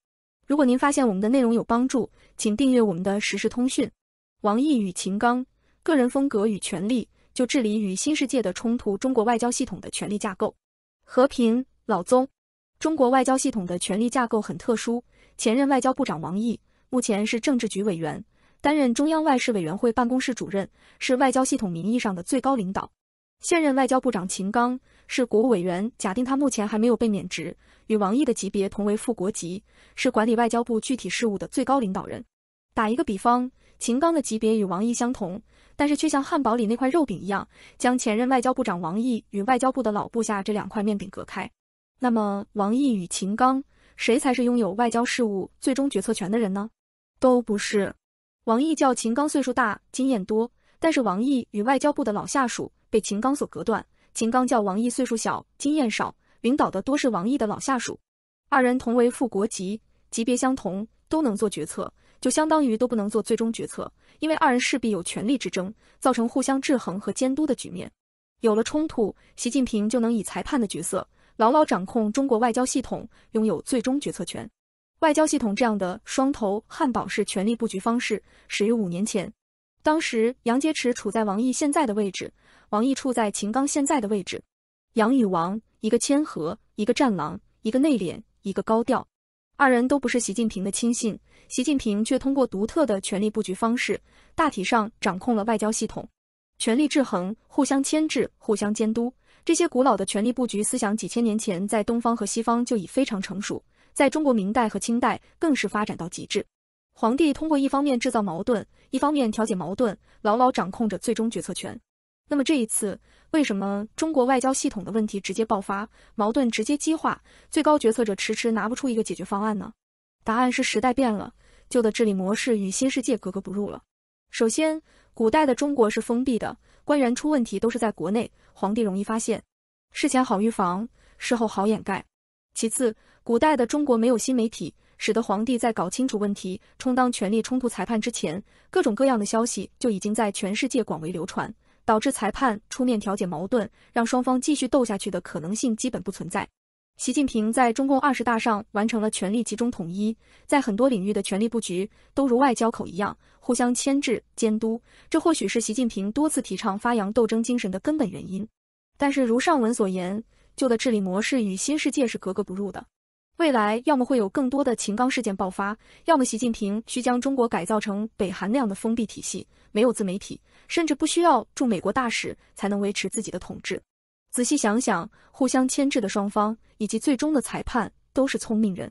Speaker 3: 如果您发现我们的内容有帮助，请订阅我们的实时通讯。王毅与秦刚。个人风格与权力，就治理与新世界的冲突，中国外交系统的权力架构。和平老宗，中国外交系统的权力架构很特殊。前任外交部长王毅目前是政治局委员，担任中央外事委员会办公室主任，是外交系统名义上的最高领导。现任外交部长秦刚是国务委员，假定他目前还没有被免职，与王毅的级别同为副国级，是管理外交部具体事务的最高领导人。打一个比方，秦刚的级别与王毅相同。但是却像汉堡里那块肉饼一样，将前任外交部长王毅与外交部的老部下这两块面饼隔开。那么，王毅与秦刚谁才是拥有外交事务最终决策权的人呢？都不是。王毅叫秦刚岁数大、经验多，但是王毅与外交部的老下属被秦刚所隔断。秦刚叫王毅岁数小、经验少，领导的多是王毅的老下属。二人同为副国级，级别相同，都能做决策。就相当于都不能做最终决策，因为二人势必有权力之争，造成互相制衡和监督的局面。有了冲突，习近平就能以裁判的角色，牢牢掌控中国外交系统，拥有最终决策权。外交系统这样的双头汉堡式权力布局方式，始于五年前。当时杨洁篪处在王毅现在的位置，王毅处在秦刚现在的位置。杨与王，一个谦和，一个战狼，一个内敛，一个高调。二人都不是习近平的亲信，习近平却通过独特的权力布局方式，大体上掌控了外交系统。权力制衡、互相牵制、互相监督，这些古老的权力布局思想，几千年前在东方和西方就已非常成熟，在中国明代和清代更是发展到极致。皇帝通过一方面制造矛盾，一方面调解矛盾，牢牢掌控着最终决策权。那么这一次。为什么中国外交系统的问题直接爆发，矛盾直接激化，最高决策者迟迟拿不出一个解决方案呢？答案是时代变了，旧的治理模式与新世界格格不入了。首先，古代的中国是封闭的，官员出问题都是在国内，皇帝容易发现，事前好预防，事后好掩盖。其次，古代的中国没有新媒体，使得皇帝在搞清楚问题、充当权力冲突裁判之前，各种各样的消息就已经在全世界广为流传。导致裁判出面调解矛盾，让双方继续斗下去的可能性基本不存在。习近平在中共二十大上完成了权力集中统一，在很多领域的权力布局都如外交口一样互相牵制监督，这或许是习近平多次提倡发扬斗争精神的根本原因。但是如上文所言，旧的治理模式与新世界是格格不入的。未来要么会有更多的秦刚事件爆发，要么习近平需将中国改造成北韩那样的封闭体系，没有自媒体，甚至不需要驻美国大使才能维持自己的统治。仔细想想，互相牵制的双方以及最终的裁判都是聪明人，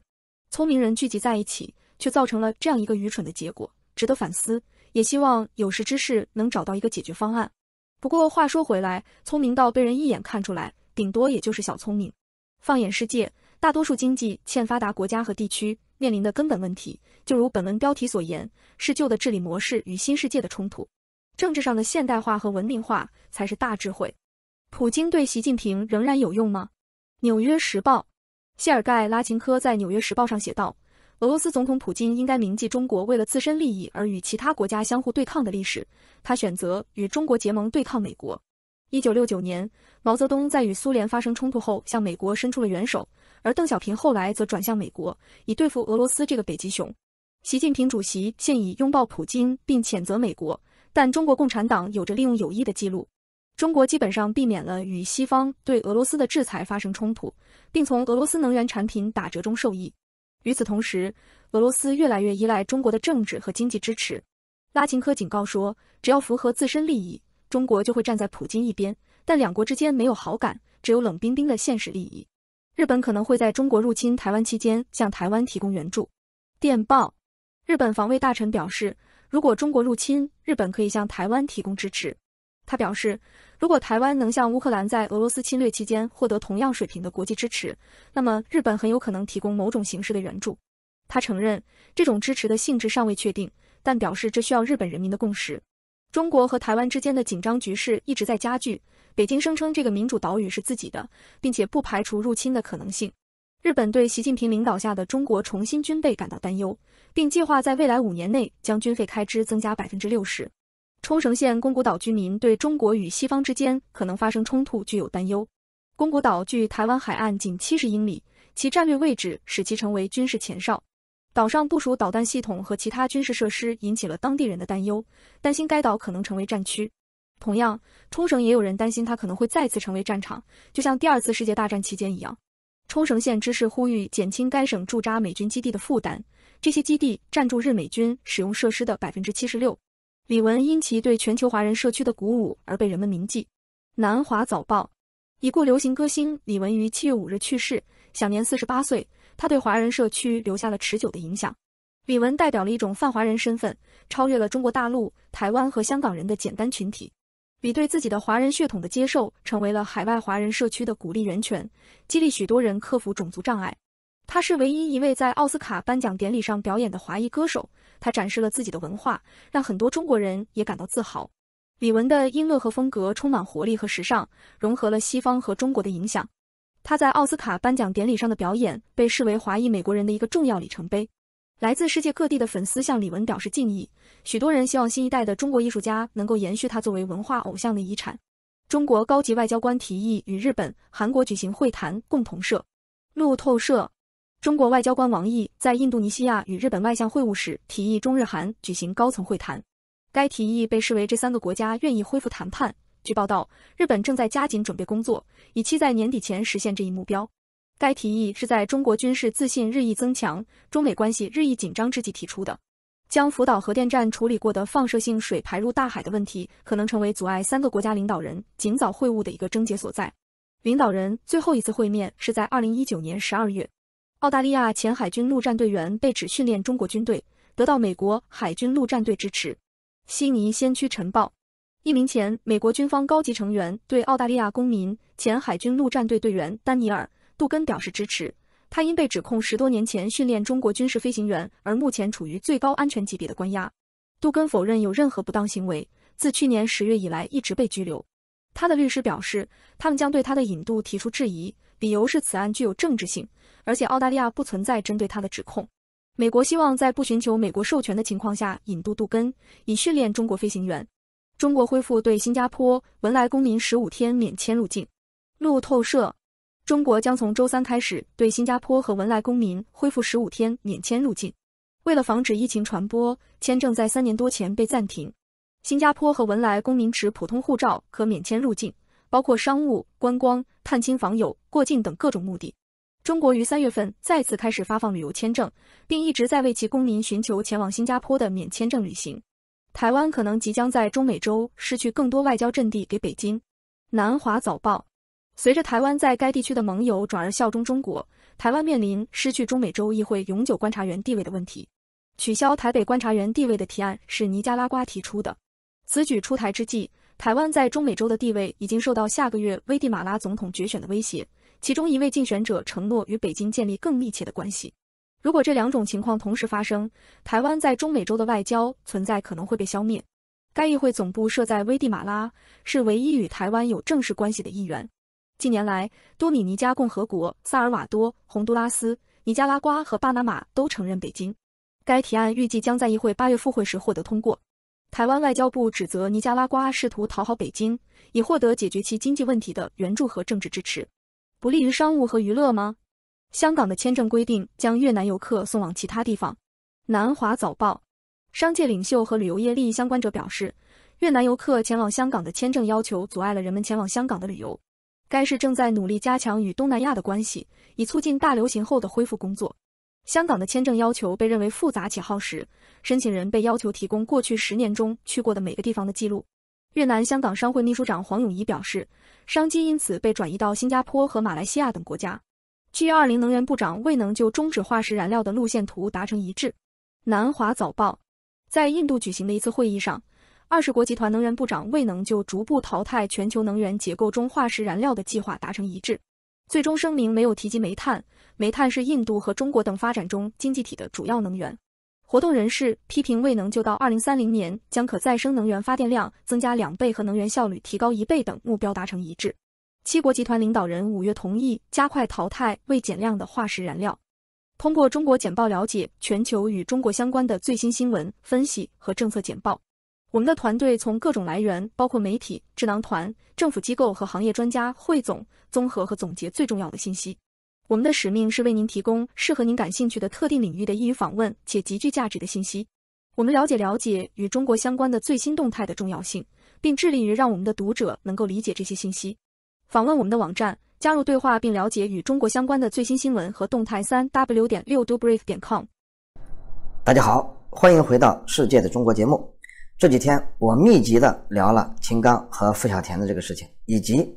Speaker 3: 聪明人聚集在一起却造成了这样一个愚蠢的结果，值得反思。也希望有识之士能找到一个解决方案。不过话说回来，聪明到被人一眼看出来，顶多也就是小聪明。放眼世界。大多数经济欠发达国家和地区面临的根本问题，就如本文标题所言，是旧的治理模式与新世界的冲突。政治上的现代化和文明化才是大智慧。普京对习近平仍然有用吗？纽约时报，谢尔盖拉琴科在《纽约时报》上写道：“俄罗斯总统普京应该铭记中国为了自身利益而与其他国家相互对抗的历史。他选择与中国结盟对抗美国。一九六九年，毛泽东在与苏联发生冲突后，向美国伸出了援手。”而邓小平后来则转向美国，以对付俄罗斯这个北极熊。习近平主席现已拥抱普京并谴责美国，但中国共产党有着利用友谊的记录。中国基本上避免了与西方对俄罗斯的制裁发生冲突，并从俄罗斯能源产品打折中受益。与此同时，俄罗斯越来越依赖中国的政治和经济支持。拉琴科警告说，只要符合自身利益，中国就会站在普京一边，但两国之间没有好感，只有冷冰冰的现实利益。日本可能会在中国入侵台湾期间向台湾提供援助。电报：日本防卫大臣表示，如果中国入侵，日本可以向台湾提供支持。他表示，如果台湾能向乌克兰在俄罗斯侵略期间获得同样水平的国际支持，那么日本很有可能提供某种形式的援助。他承认，这种支持的性质尚未确定，但表示这需要日本人民的共识。中国和台湾之间的紧张局势一直在加剧。北京声称这个民主岛屿是自己的，并且不排除入侵的可能性。日本对习近平领导下的中国重新军备感到担忧，并计划在未来五年内将军费开支增加百分之六十。冲绳县宫古岛居民对中国与西方之间可能发生冲突具有担忧。宫古岛距台湾海岸仅七十英里，其战略位置使其成为军事前哨。岛上部署导弹系统和其他军事设施引起了当地人的担忧，担心该岛可能成为战区。同样，冲绳也有人担心它可能会再次成为战场，就像第二次世界大战期间一样。冲绳县知事呼吁减轻该省驻扎美军基地的负担，这些基地占住日美军使用设施的百分之七十六。李文因其对全球华人社区的鼓舞而被人们铭记。南华早报：已故流行歌星李文于七月五日去世，享年四十八岁。他对华人社区留下了持久的影响。李文代表了一种泛华人身份，超越了中国大陆、台湾和香港人的简单群体。李对自己的华人血统的接受，成为了海外华人社区的鼓励源泉，激励许多人克服种族障碍。他是唯一一位在奥斯卡颁奖典礼上表演的华裔歌手，他展示了自己的文化，让很多中国人也感到自豪。李玟的音乐和风格充满活力和时尚，融合了西方和中国的影响。他在奥斯卡颁奖典礼上的表演被视为华裔美国人的一个重要里程碑。来自世界各地的粉丝向李玟表示敬意，许多人希望新一代的中国艺术家能够延续他作为文化偶像的遗产。中国高级外交官提议与日本、韩国举行会谈。共同社、路透社，中国外交官王毅在印度尼西亚与日本外相会晤时提议中日韩举行高层会谈，该提议被视为这三个国家愿意恢复谈判。据报道，日本正在加紧准备工作，以期在年底前实现这一目标。该提议是在中国军事自信日益增强、中美关系日益紧张之际提出的。将福岛核电站处理过的放射性水排入大海的问题，可能成为阻碍三个国家领导人尽早会晤的一个症结所在。领导人最后一次会面是在二零一九年十二月。澳大利亚前海军陆战队员被指训练中国军队，得到美国海军陆战队支持。悉尼先驱晨报，一名前美国军方高级成员对澳大利亚公民、前海军陆战队队员丹尼尔。杜根表示支持。他因被指控十多年前训练中国军事飞行员，而目前处于最高安全级别的关押。杜根否认有任何不当行为，自去年十月以来一直被拘留。他的律师表示，他们将对他的引渡提出质疑，理由是此案具有政治性，而且澳大利亚不存在针对他的指控。美国希望在不寻求美国授权的情况下引渡杜根，以训练中国飞行员。中国恢复对新加坡、文莱公民十五天免签入境。路透社。中国将从周三开始对新加坡和文莱公民恢复十五天免签入境。为了防止疫情传播，签证在三年多前被暂停。新加坡和文莱公民持普通护照可免签入境，包括商务、观光、探亲访友、过境等各种目的。中国于三月份再次开始发放旅游签证，并一直在为其公民寻求前往新加坡的免签证旅行。台湾可能即将在中美洲失去更多外交阵地给北京。南华早报。随着台湾在该地区的盟友转而效忠中国，台湾面临失去中美洲议会永久观察员地位的问题。取消台北观察员地位的提案是尼加拉瓜提出的。此举出台之际，台湾在中美洲的地位已经受到下个月危地马拉总统决选的威胁。其中一位竞选者承诺与北京建立更密切的关系。如果这两种情况同时发生，台湾在中美洲的外交存在可能会被消灭。该议会总部设在危地马拉，是唯一与台湾有正式关系的议员。近年来，多米尼加共和国、萨尔瓦多、洪都拉斯、尼加拉瓜和巴拿马都承认北京。该提案预计将在议会八月复会时获得通过。台湾外交部指责尼加拉瓜试图讨好北京，以获得解决其经济问题的援助和政治支持，不利于商务和娱乐吗？香港的签证规定将越南游客送往其他地方。南华早报、商界领袖和旅游业利益相关者表示，越南游客前往香港的签证要求阻碍了人们前往香港的旅游。该市正在努力加强与东南亚的关系，以促进大流行后的恢复工作。香港的签证要求被认为复杂且耗时，申请人被要求提供过去十年中去过的每个地方的记录。越南香港商会秘书长黄永仪表示，商机因此被转移到新加坡和马来西亚等国家。G20 能源部长未能就终止化石燃料的路线图达成一致。南华早报在印度举行的一次会议上。二十国集团能源部长未能就逐步淘汰全球能源结构中化石燃料的计划达成一致，最终声明没有提及煤炭。煤炭是印度和中国等发展中经济体的主要能源。活动人士批评未能就到二零三零年将可再生能源发电量增加两倍和能源效率提高一倍等目标达成一致。七国集团领导人五月同意加快淘汰未减量的化石燃料。通过中国简报了解全球与中国相关的最新新闻分析和政策简报。我们的团队从各种来源，包括媒体、智囊团、政府机构和行业专家，汇总、综合和总结最重要的信息。我们的使命是为您提供适合您感兴趣的特定领域的易于访问且极具价值的信息。我们了解了解与中国相关的最新动态的重要性，并致力于让我们的读者能够理解这些信息。访问我们的网站，加入对话，并了解与中国相关的最新新闻和动态。三 w 点六 dobrief 点 com。
Speaker 1: 大家好，欢迎回到《世界的中国》节目。这几天我密集的聊了秦刚和傅小田的这个事情，以及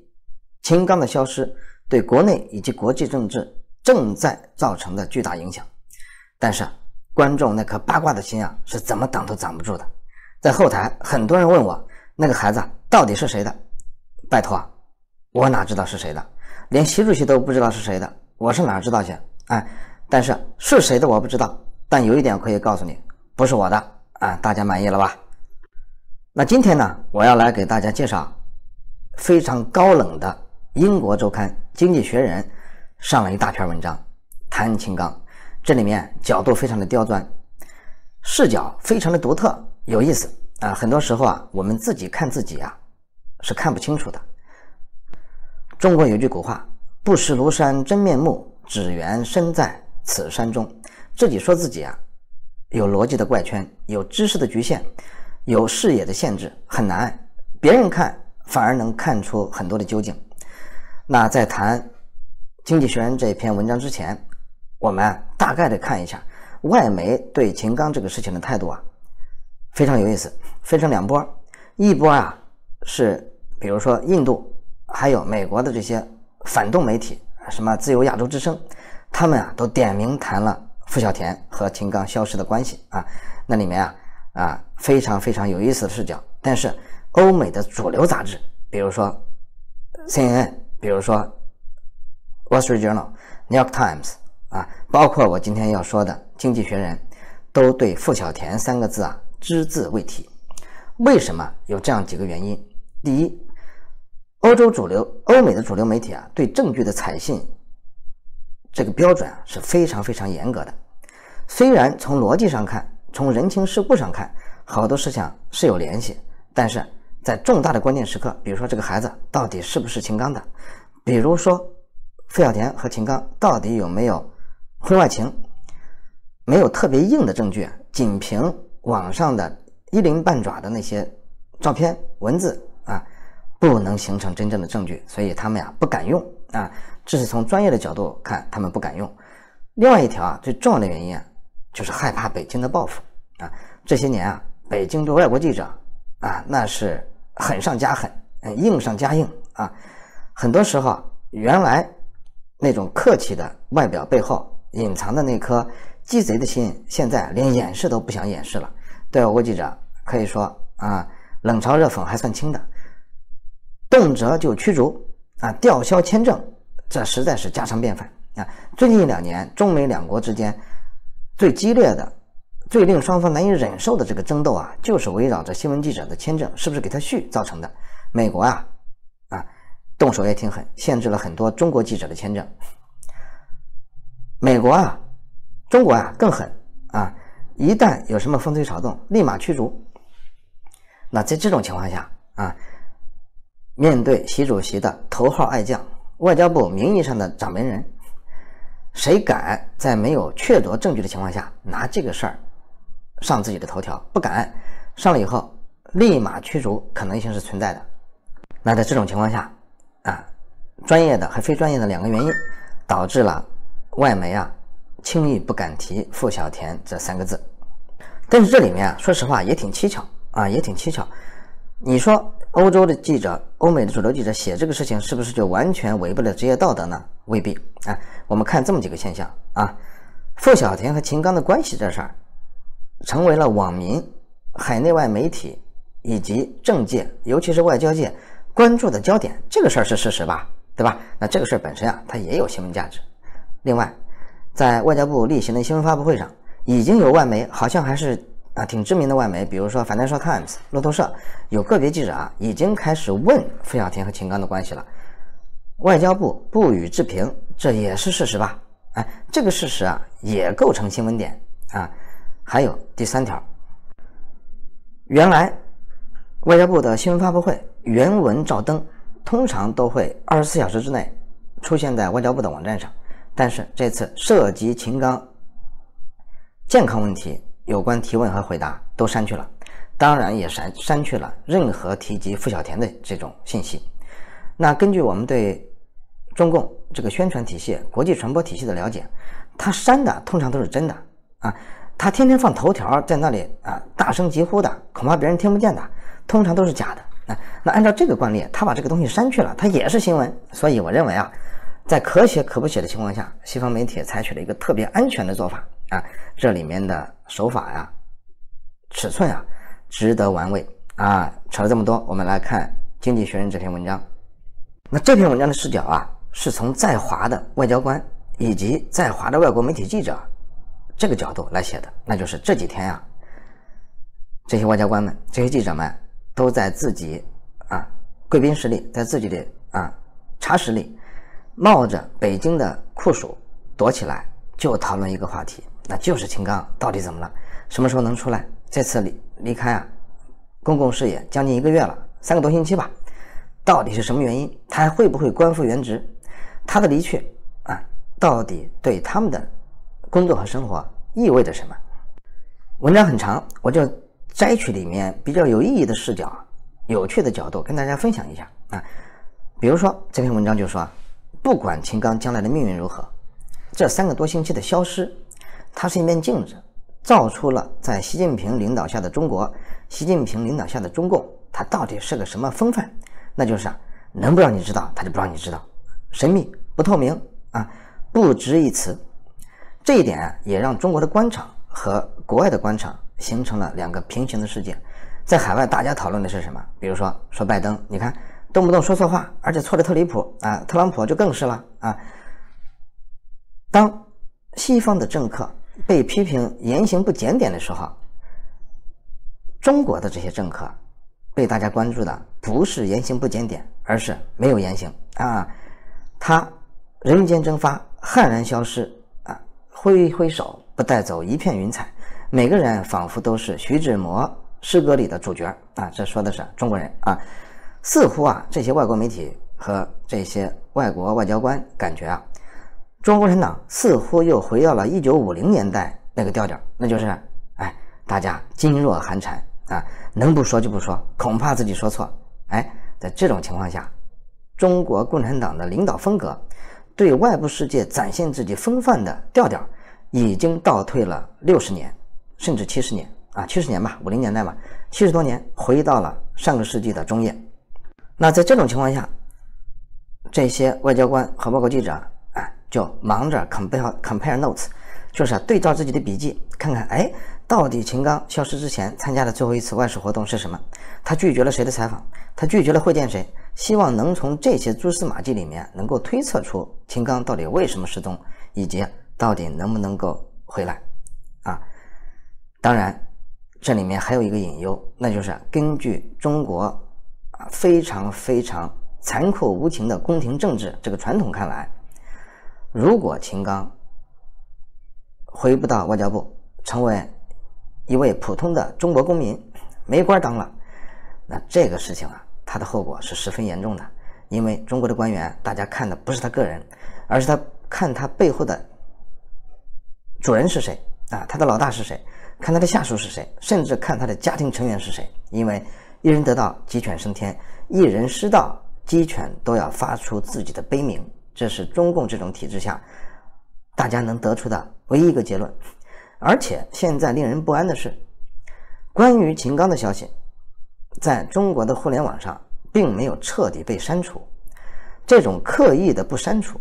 Speaker 1: 秦刚的消失对国内以及国际政治正在造成的巨大影响。但是观众那颗八卦的心啊，是怎么挡都挡不住的。在后台，很多人问我那个孩子到底是谁的？拜托，我哪知道是谁的？连习主席都不知道是谁的，我是哪知道去？哎，但是是谁的我不知道。但有一点我可以告诉你，不是我的啊，大家满意了吧？那今天呢，我要来给大家介绍非常高冷的英国周刊《经济学人》上了一大篇文章，谈秦刚。这里面角度非常的刁钻，视角非常的独特，有意思啊！很多时候啊，我们自己看自己啊，是看不清楚的。中国有句古话：“不识庐山真面目，只缘身在此山中。”自己说自己啊，有逻辑的怪圈，有知识的局限。有视野的限制很难，别人看反而能看出很多的究竟。那在谈《经济学人》这篇文章之前，我们大概的看一下外媒对秦刚这个事情的态度啊，非常有意思，分成两波。一波啊是比如说印度还有美国的这些反动媒体，什么《自由亚洲之声》，他们啊都点名谈了傅小田和秦刚消失的关系啊。那里面啊啊。非常非常有意思的视角，但是欧美的主流杂志，比如说《CNN》，比如说《Wall Street Journal》，《New York Times》啊，包括我今天要说的《经济学人》，都对付小田三个字啊只字未提。为什么有这样几个原因？第一，欧洲主流、欧美的主流媒体啊，对证据的采信这个标准啊是非常非常严格的。虽然从逻辑上看，从人情世故上看，好多事情是有联系，但是在重大的关键时刻，比如说这个孩子到底是不是秦刚的，比如说费小田和秦刚到底有没有婚外情，没有特别硬的证据，仅凭网上的一鳞半爪的那些照片、文字啊，不能形成真正的证据，所以他们呀不敢用啊。这是从专业的角度看，他们不敢用。另外一条啊，最重要的原因啊，就是害怕北京的报复啊，这些年啊。北京对外国记者啊，那是狠上加狠，硬上加硬啊。很多时候，原来那种客气的外表背后隐藏的那颗鸡贼的心，现在连掩饰都不想掩饰了。对外国记者，可以说啊，冷嘲热讽还算轻的，动辄就驱逐啊，吊销签证，这实在是家常便饭啊。最近一两年，中美两国之间最激烈的。最令双方难以忍受的这个争斗啊，就是围绕着新闻记者的签证是不是给他续造成的。美国啊，啊，动手也挺狠，限制了很多中国记者的签证。美国啊，中国啊更狠啊，一旦有什么风吹草动，立马驱逐。那在这种情况下啊，面对习主席的头号爱将，外交部名义上的掌门人，谁敢在没有确凿证据的情况下拿这个事儿？上自己的头条不敢，上了以后立马驱逐可能性是存在的。那在这种情况下啊，专业的和非专业的两个原因导致了外媒啊轻易不敢提付小田这三个字。但是这里面啊，说实话也挺蹊跷啊，也挺蹊跷。你说欧洲的记者、欧美的主流记者写这个事情，是不是就完全违背了职业道德呢？未必啊。我们看这么几个现象啊，付小田和秦刚的关系这事儿。成为了网民、海内外媒体以及政界，尤其是外交界关注的焦点。这个事儿是事实吧？对吧？那这个事儿本身啊，它也有新闻价值。另外，在外交部例行的新闻发布会上，已经有外媒，好像还是啊挺知名的外媒，比如说《Financial Times》、路透社，有个别记者啊已经开始问费小天和秦刚的关系了。外交部不予置评，这也是事实吧？哎，这个事实啊，也构成新闻点啊。还有第三条，原来外交部的新闻发布会原文照登，通常都会二十四小时之内出现在外交部的网站上。但是这次涉及秦刚健康问题，有关提问和回答都删去了，当然也删删去了任何提及付小田的这种信息。那根据我们对中共这个宣传体系、国际传播体系的了解，他删的通常都是真的啊。他天天放头条，在那里啊，大声疾呼的，恐怕别人听不见的，通常都是假的。那那按照这个惯例，他把这个东西删去了，他也是新闻。所以我认为啊，在可写可不写的情况下，西方媒体采取了一个特别安全的做法啊，这里面的手法呀、尺寸啊，值得玩味啊。扯了这么多，我们来看《经济学人》这篇文章。那这篇文章的视角啊，是从在华的外交官以及在华的外国媒体记者。这个角度来写的，那就是这几天呀，这些外交官们、这些记者们，都在自己啊贵宾室里，在自己的啊茶室里，冒着北京的酷暑躲起来，就讨论一个话题，那就是秦刚到底怎么了，什么时候能出来？这次离离开啊，公共视野将近一个月了，三个多星期吧，到底是什么原因？他还会不会官复原职？他的离去啊，到底对他们的？工作和生活意味着什么？文章很长，我就摘取里面比较有意义的视角、有趣的角度跟大家分享一下啊。比如说这篇文章就说，不管秦刚将来的命运如何，这三个多星期的消失，它是一面镜子，照出了在习近平领导下的中国、习近平领导下的中共，它到底是个什么风范？那就是啊，能不让你知道，他就不让你知道，神秘、不透明啊，不值一提。这一点也让中国的官场和国外的官场形成了两个平行的世界。在海外，大家讨论的是什么？比如说，说拜登，你看动不动说错话，而且错的特离谱啊！特朗普就更是了啊！当西方的政客被批评言行不检点的时候，中国的这些政客被大家关注的不是言行不检点，而是没有言行啊！他人间蒸发，悍然消失。挥挥手，不带走一片云彩。每个人仿佛都是徐志摩诗歌里的主角啊！这说的是中国人啊，似乎啊，这些外国媒体和这些外国外交官感觉啊，中国共产党似乎又回到了一九五零年代那个调调，那就是哎，大家噤若寒蝉啊，能不说就不说，恐怕自己说错。哎，在这种情况下，中国共产党的领导风格。对外部世界展现自己风范的调调，已经倒退了六十年，甚至七十年啊，七十年吧，五零年代吧，七十多年，回到了上个世纪的中叶。那在这种情况下，这些外交官和报告记者啊，就忙着 compare compare notes，就是对照自己的笔记，看看哎，到底秦刚消失之前参加的最后一次外事活动是什么？他拒绝了谁的采访？他拒绝了会见谁？希望能从这些蛛丝马迹里面，能够推测出秦刚到底为什么失踪，以及到底能不能够回来，啊，当然，这里面还有一个隐忧，那就是根据中国啊非常非常残酷无情的宫廷政治这个传统看来，如果秦刚回不到外交部，成为一位普通的中国公民，没官当了，那这个事情啊。他的后果是十分严重的，因为中国的官员，大家看的不是他个人，而是他看他背后的主人是谁啊，他的老大是谁，看他的下属是谁，甚至看他的家庭成员是谁。因为一人得道，鸡犬升天；一人失道，鸡犬都要发出自己的悲鸣。这是中共这种体制下，大家能得出的唯一一个结论。而且现在令人不安的是，关于秦刚的消息。在中国的互联网上，并没有彻底被删除。这种刻意的不删除，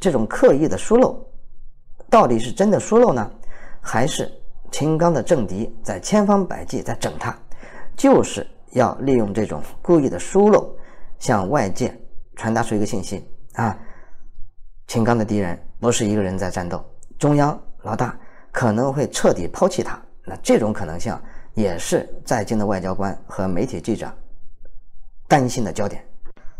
Speaker 1: 这种刻意的疏漏，到底是真的疏漏呢，还是秦刚的政敌在千方百计在整他？就是要利用这种故意的疏漏，向外界传达出一个信息：啊，秦刚的敌人不是一个人在战斗，中央老大可能会彻底抛弃他。那这种可能性？也是在京的外交官和媒体记者担心的焦点。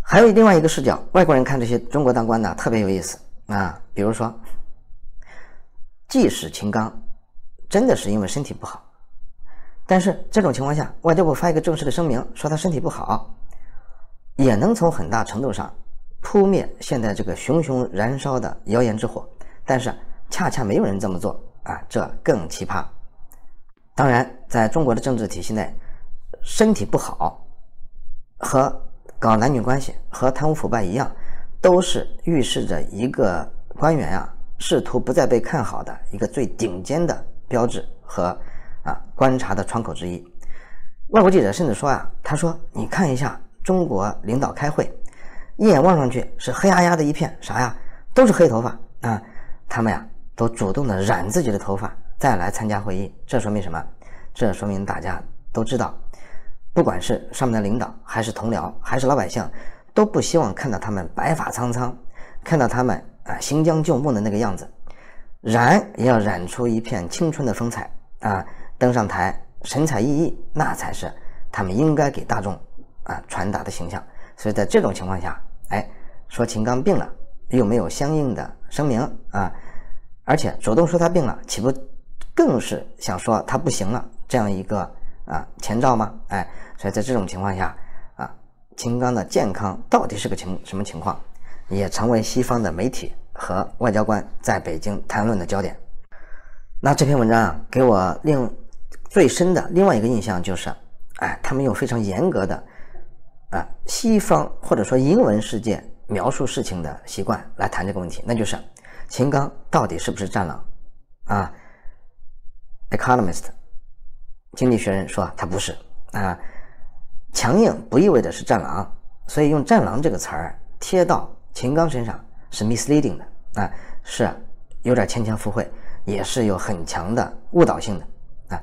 Speaker 1: 还有另外一个视角，外国人看这些中国当官的特别有意思啊。比如说，即使秦刚真的是因为身体不好，但是这种情况下，外交部发一个正式的声明说他身体不好，也能从很大程度上扑灭现在这个熊熊燃烧的谣言之火。但是，恰恰没有人这么做啊，这更奇葩。当然，在中国的政治体系内，身体不好和搞男女关系和贪污腐败一样，都是预示着一个官员啊试图不再被看好的一个最顶尖的标志和啊观察的窗口之一。外国记者甚至说啊，他说：“你看一下中国领导开会，一眼望上去是黑压压的一片，啥呀？都是黑头发啊！他们呀都主动的染自己的头发。”再来参加会议，这说明什么？这说明大家都知道，不管是上面的领导，还是同僚，还是老百姓，都不希望看到他们白发苍苍，看到他们啊新将旧梦的那个样子。染也要染出一片青春的风采啊！登上台神采奕奕，那才是他们应该给大众啊传达的形象。所以在这种情况下，哎，说秦刚病了，又没有相应的声明啊，而且主动说他病了，岂不？更是想说他不行了这样一个啊前兆吗？哎，所以在这种情况下啊，秦刚的健康到底是个情什么情况，也成为西方的媒体和外交官在北京谈论的焦点。那这篇文章啊，给我另最深的另外一个印象就是，哎，他们用非常严格的啊西方或者说英文世界描述事情的习惯来谈这个问题，那就是秦刚到底是不是战狼啊？Economist，经济学人说他不是啊，强硬不意味着是战狼，所以用“战狼”这个词儿贴到秦刚身上是 misleading 的啊，是有点牵强附会，也是有很强的误导性的啊。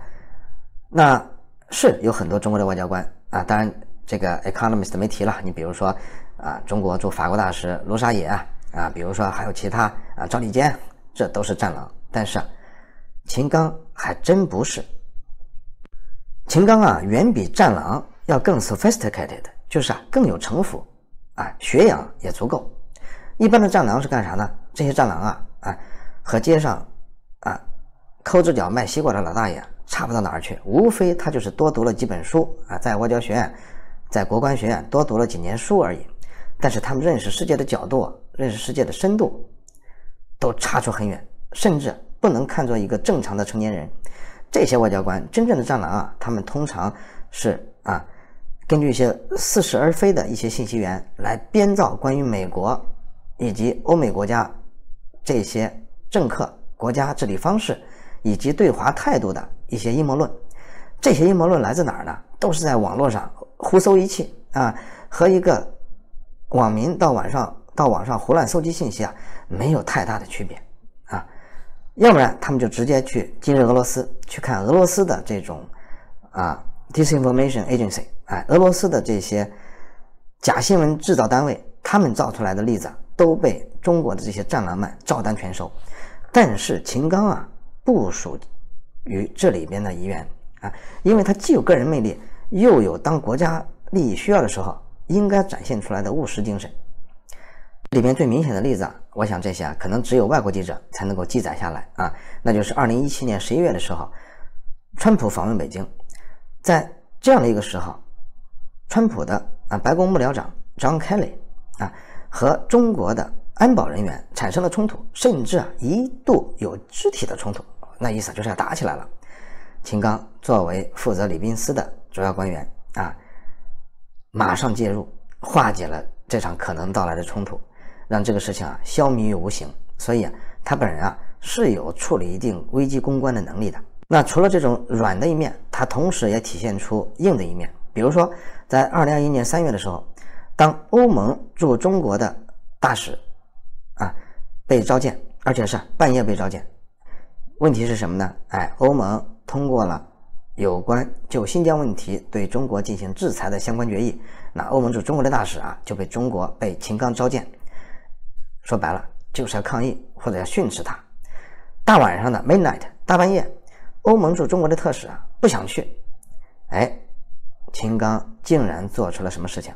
Speaker 1: 那是有很多中国的外交官啊，当然这个 Economist 没提了。你比如说啊，中国驻法国大使卢沙野啊，啊，比如说还有其他啊，赵立坚，这都是战狼，但是啊。秦刚还真不是，秦刚啊，远比战狼要更 sophisticated，就是啊，更有城府啊，学养也足够。一般的战狼是干啥呢？这些战狼啊啊，和街上啊抠着脚卖西瓜的老大爷差不到哪儿去，无非他就是多读了几本书啊，在外交学院，在国关学院多读了几年书而已。但是他们认识世界的角度，认识世界的深度，都差出很远，甚至。不能看作一个正常的成年人，这些外交官真正的战狼啊，他们通常是啊，根据一些似是而非的一些信息源来编造关于美国以及欧美国家这些政客、国家治理方式以及对华态度的一些阴谋论。这些阴谋论来自哪儿呢？都是在网络上胡搜一气啊，和一个网民到网上到网上胡乱搜集信息啊，没有太大的区别。要不然，他们就直接去今日俄罗斯去看俄罗斯的这种啊，disinformation agency，哎，俄罗斯的这些假新闻制造单位，他们造出来的例子都被中国的这些战狼们照单全收。但是秦刚啊，不属于这里边的一员啊，因为他既有个人魅力，又有当国家利益需要的时候应该展现出来的务实精神。里面最明显的例子啊。我想这些啊，可能只有外国记者才能够记载下来啊。那就是二零一七年十一月的时候，川普访问北京，在这样的一个时候，川普的啊白宫幕僚长张开磊啊和中国的安保人员产生了冲突，甚至啊一度有肢体的冲突，那意思就是要打起来了。秦刚作为负责礼宾司的主要官员啊，马上介入化解了这场可能到来的冲突。让这个事情啊消弭于无形，所以啊，他本人啊是有处理一定危机公关的能力的。那除了这种软的一面，他同时也体现出硬的一面。比如说，在二零二一年三月的时候，当欧盟驻中国的大使啊被召见，而且是半夜被召见。问题是什么呢？哎，欧盟通过了有关就新疆问题对中国进行制裁的相关决议。那欧盟驻中国的大使啊就被中国被秦刚召见。说白了，就是要抗议或者要训斥他。大晚上的，midnight，大半夜，欧盟驻中国的特使啊，不想去。哎，秦刚竟然做出了什么事情？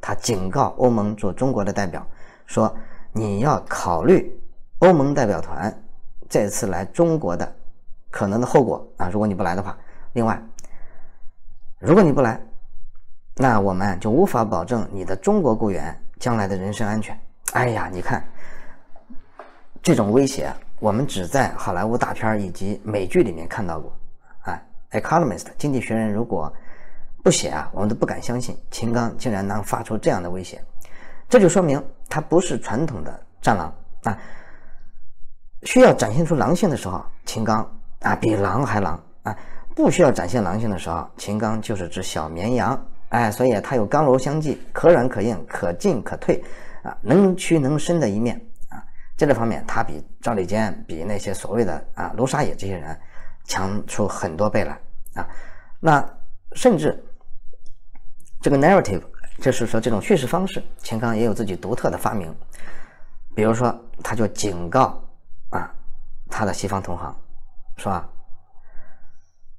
Speaker 1: 他警告欧盟驻中国的代表说：“你要考虑欧盟代表团这次来中国的可能的后果啊！如果你不来的话，另外，如果你不来，那我们就无法保证你的中国雇员将来的人身安全。”哎呀，你看，这种威胁我们只在好莱坞大片以及美剧里面看到过。啊，《Economist》经济学人如果不写啊，我们都不敢相信秦刚竟然能发出这样的威胁。这就说明他不是传统的战狼啊。需要展现出狼性的时候，秦刚啊比狼还狼啊；不需要展现狼性的时候，秦刚就是只小绵羊。哎，所以他有刚柔相济，可软可硬，可进可退。能屈能伸的一面啊，在这方面他比赵立坚、比那些所谓的啊卢沙野这些人强出很多倍来啊。那甚至这个 narrative，就是说这种叙事方式，秦刚也有自己独特的发明。比如说，他就警告啊他的西方同行，说：“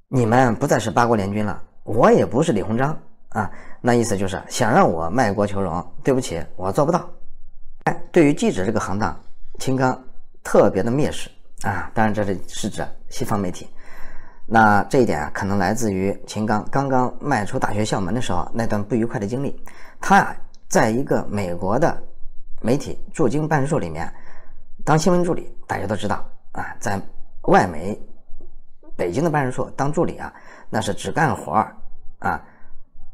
Speaker 1: 你们不再是八国联军了，我也不是李鸿章啊。那意思就是想让我卖国求荣，对不起，我做不到。对于记者这个行当，秦刚特别的蔑视啊！当然，这里是指西方媒体。那这一点啊，可能来自于秦刚刚刚迈出大学校门的时候那段不愉快的经历。他啊，在一个美国的媒体驻京办事处里面当新闻助理，大家都知道啊，在外媒北京的办事处当助理啊，那是只干活儿啊，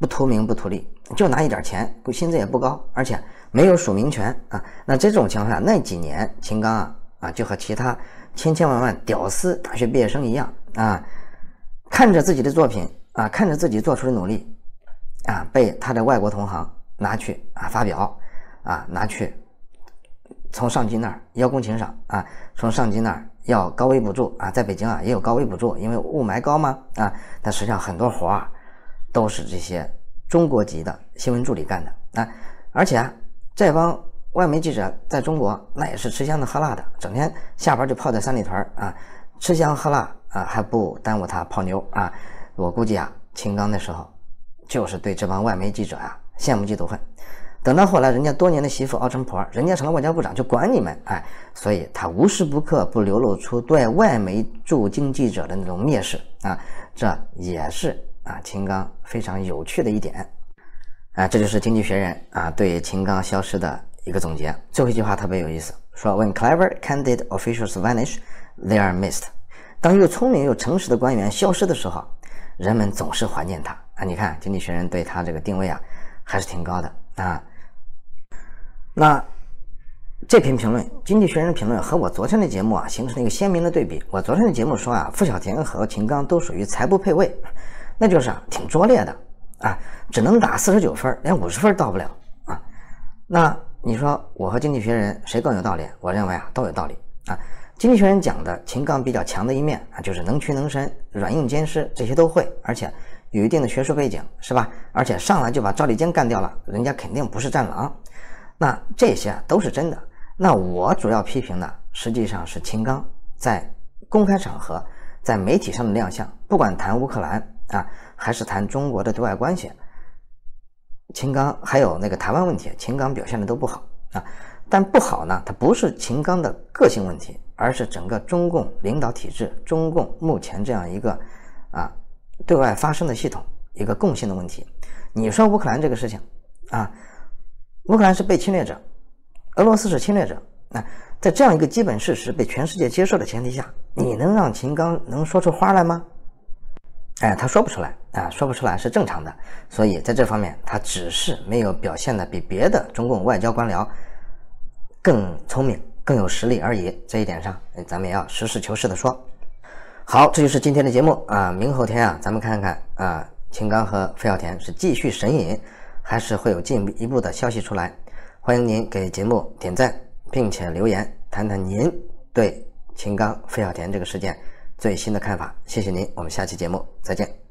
Speaker 1: 不图名不图利，就拿一点钱，薪资也不高，而且。没有署名权啊，那这种情况下，那几年秦刚啊啊就和其他千千万万屌丝大学毕业生一样啊，看着自己的作品啊，看着自己做出的努力啊，被他的外国同行拿去啊发表啊，拿去从上级那儿邀功请赏啊，从上级那儿要高危补助啊，在北京啊也有高危补助，因为雾霾高嘛啊，但实际上很多活儿啊都是这些中国籍的新闻助理干的啊，而且啊。这帮外媒记者在中国，那也是吃香的喝辣的，整天下班就泡在三里屯啊，吃香喝辣啊，还不耽误他泡妞啊。我估计啊，秦刚那时候就是对这帮外媒记者啊羡慕嫉妒恨。等到后来，人家多年的媳妇熬成婆，人家成了外交部长就管你们哎，所以他无时不刻不流露出对外媒驻京记者的那种蔑视啊，这也是啊秦刚非常有趣的一点。啊，这就是《经济学人》啊对秦刚消失的一个总结。最后一句话特别有意思，说 "When clever, candid officials vanish, they are missed." 当又聪明又诚实的官员消失的时候，人们总是怀念他。啊，你看，《经济学人》对他这个定位啊，还是挺高的啊。那这篇评论，《经济学人》评论和我昨天的节目啊，形成了一个鲜明的对比。我昨天的节目说啊，付小田和秦刚都属于才不配位，那就是啊，挺拙劣的。啊，只能打四十九分，连五十分到不了啊。那你说我和经济学人谁更有道理？我认为啊，都有道理啊。经济学人讲的秦刚比较强的一面啊，就是能屈能伸，软硬兼施，这些都会，而且有一定的学术背景，是吧？而且上来就把赵立坚干掉了，人家肯定不是战狼。那这些都是真的。那我主要批评的实际上是秦刚在公开场合、在媒体上的亮相，不管谈乌克兰啊。还是谈中国的对外关系，秦刚还有那个台湾问题，秦刚表现的都不好啊。但不好呢，它不是秦刚的个性问题，而是整个中共领导体制、中共目前这样一个啊对外发声的系统一个共性的问题。你说乌克兰这个事情啊，乌克兰是被侵略者，俄罗斯是侵略者啊，在这样一个基本事实被全世界接受的前提下，你能让秦刚能说出花来吗？哎，他说不出来啊，说不出来是正常的，所以在这方面他只是没有表现的比别的中共外交官僚更聪明、更有实力而已。这一点上，咱们也要实事求是的说。好，这就是今天的节目啊，明后天啊，咱们看看啊，秦刚和费小田是继续神隐，还是会有进一步的消息出来？欢迎您给节目点赞，并且留言谈谈您对秦刚、费小田这个事件。最新的看法，谢谢您。我们下期节目再见。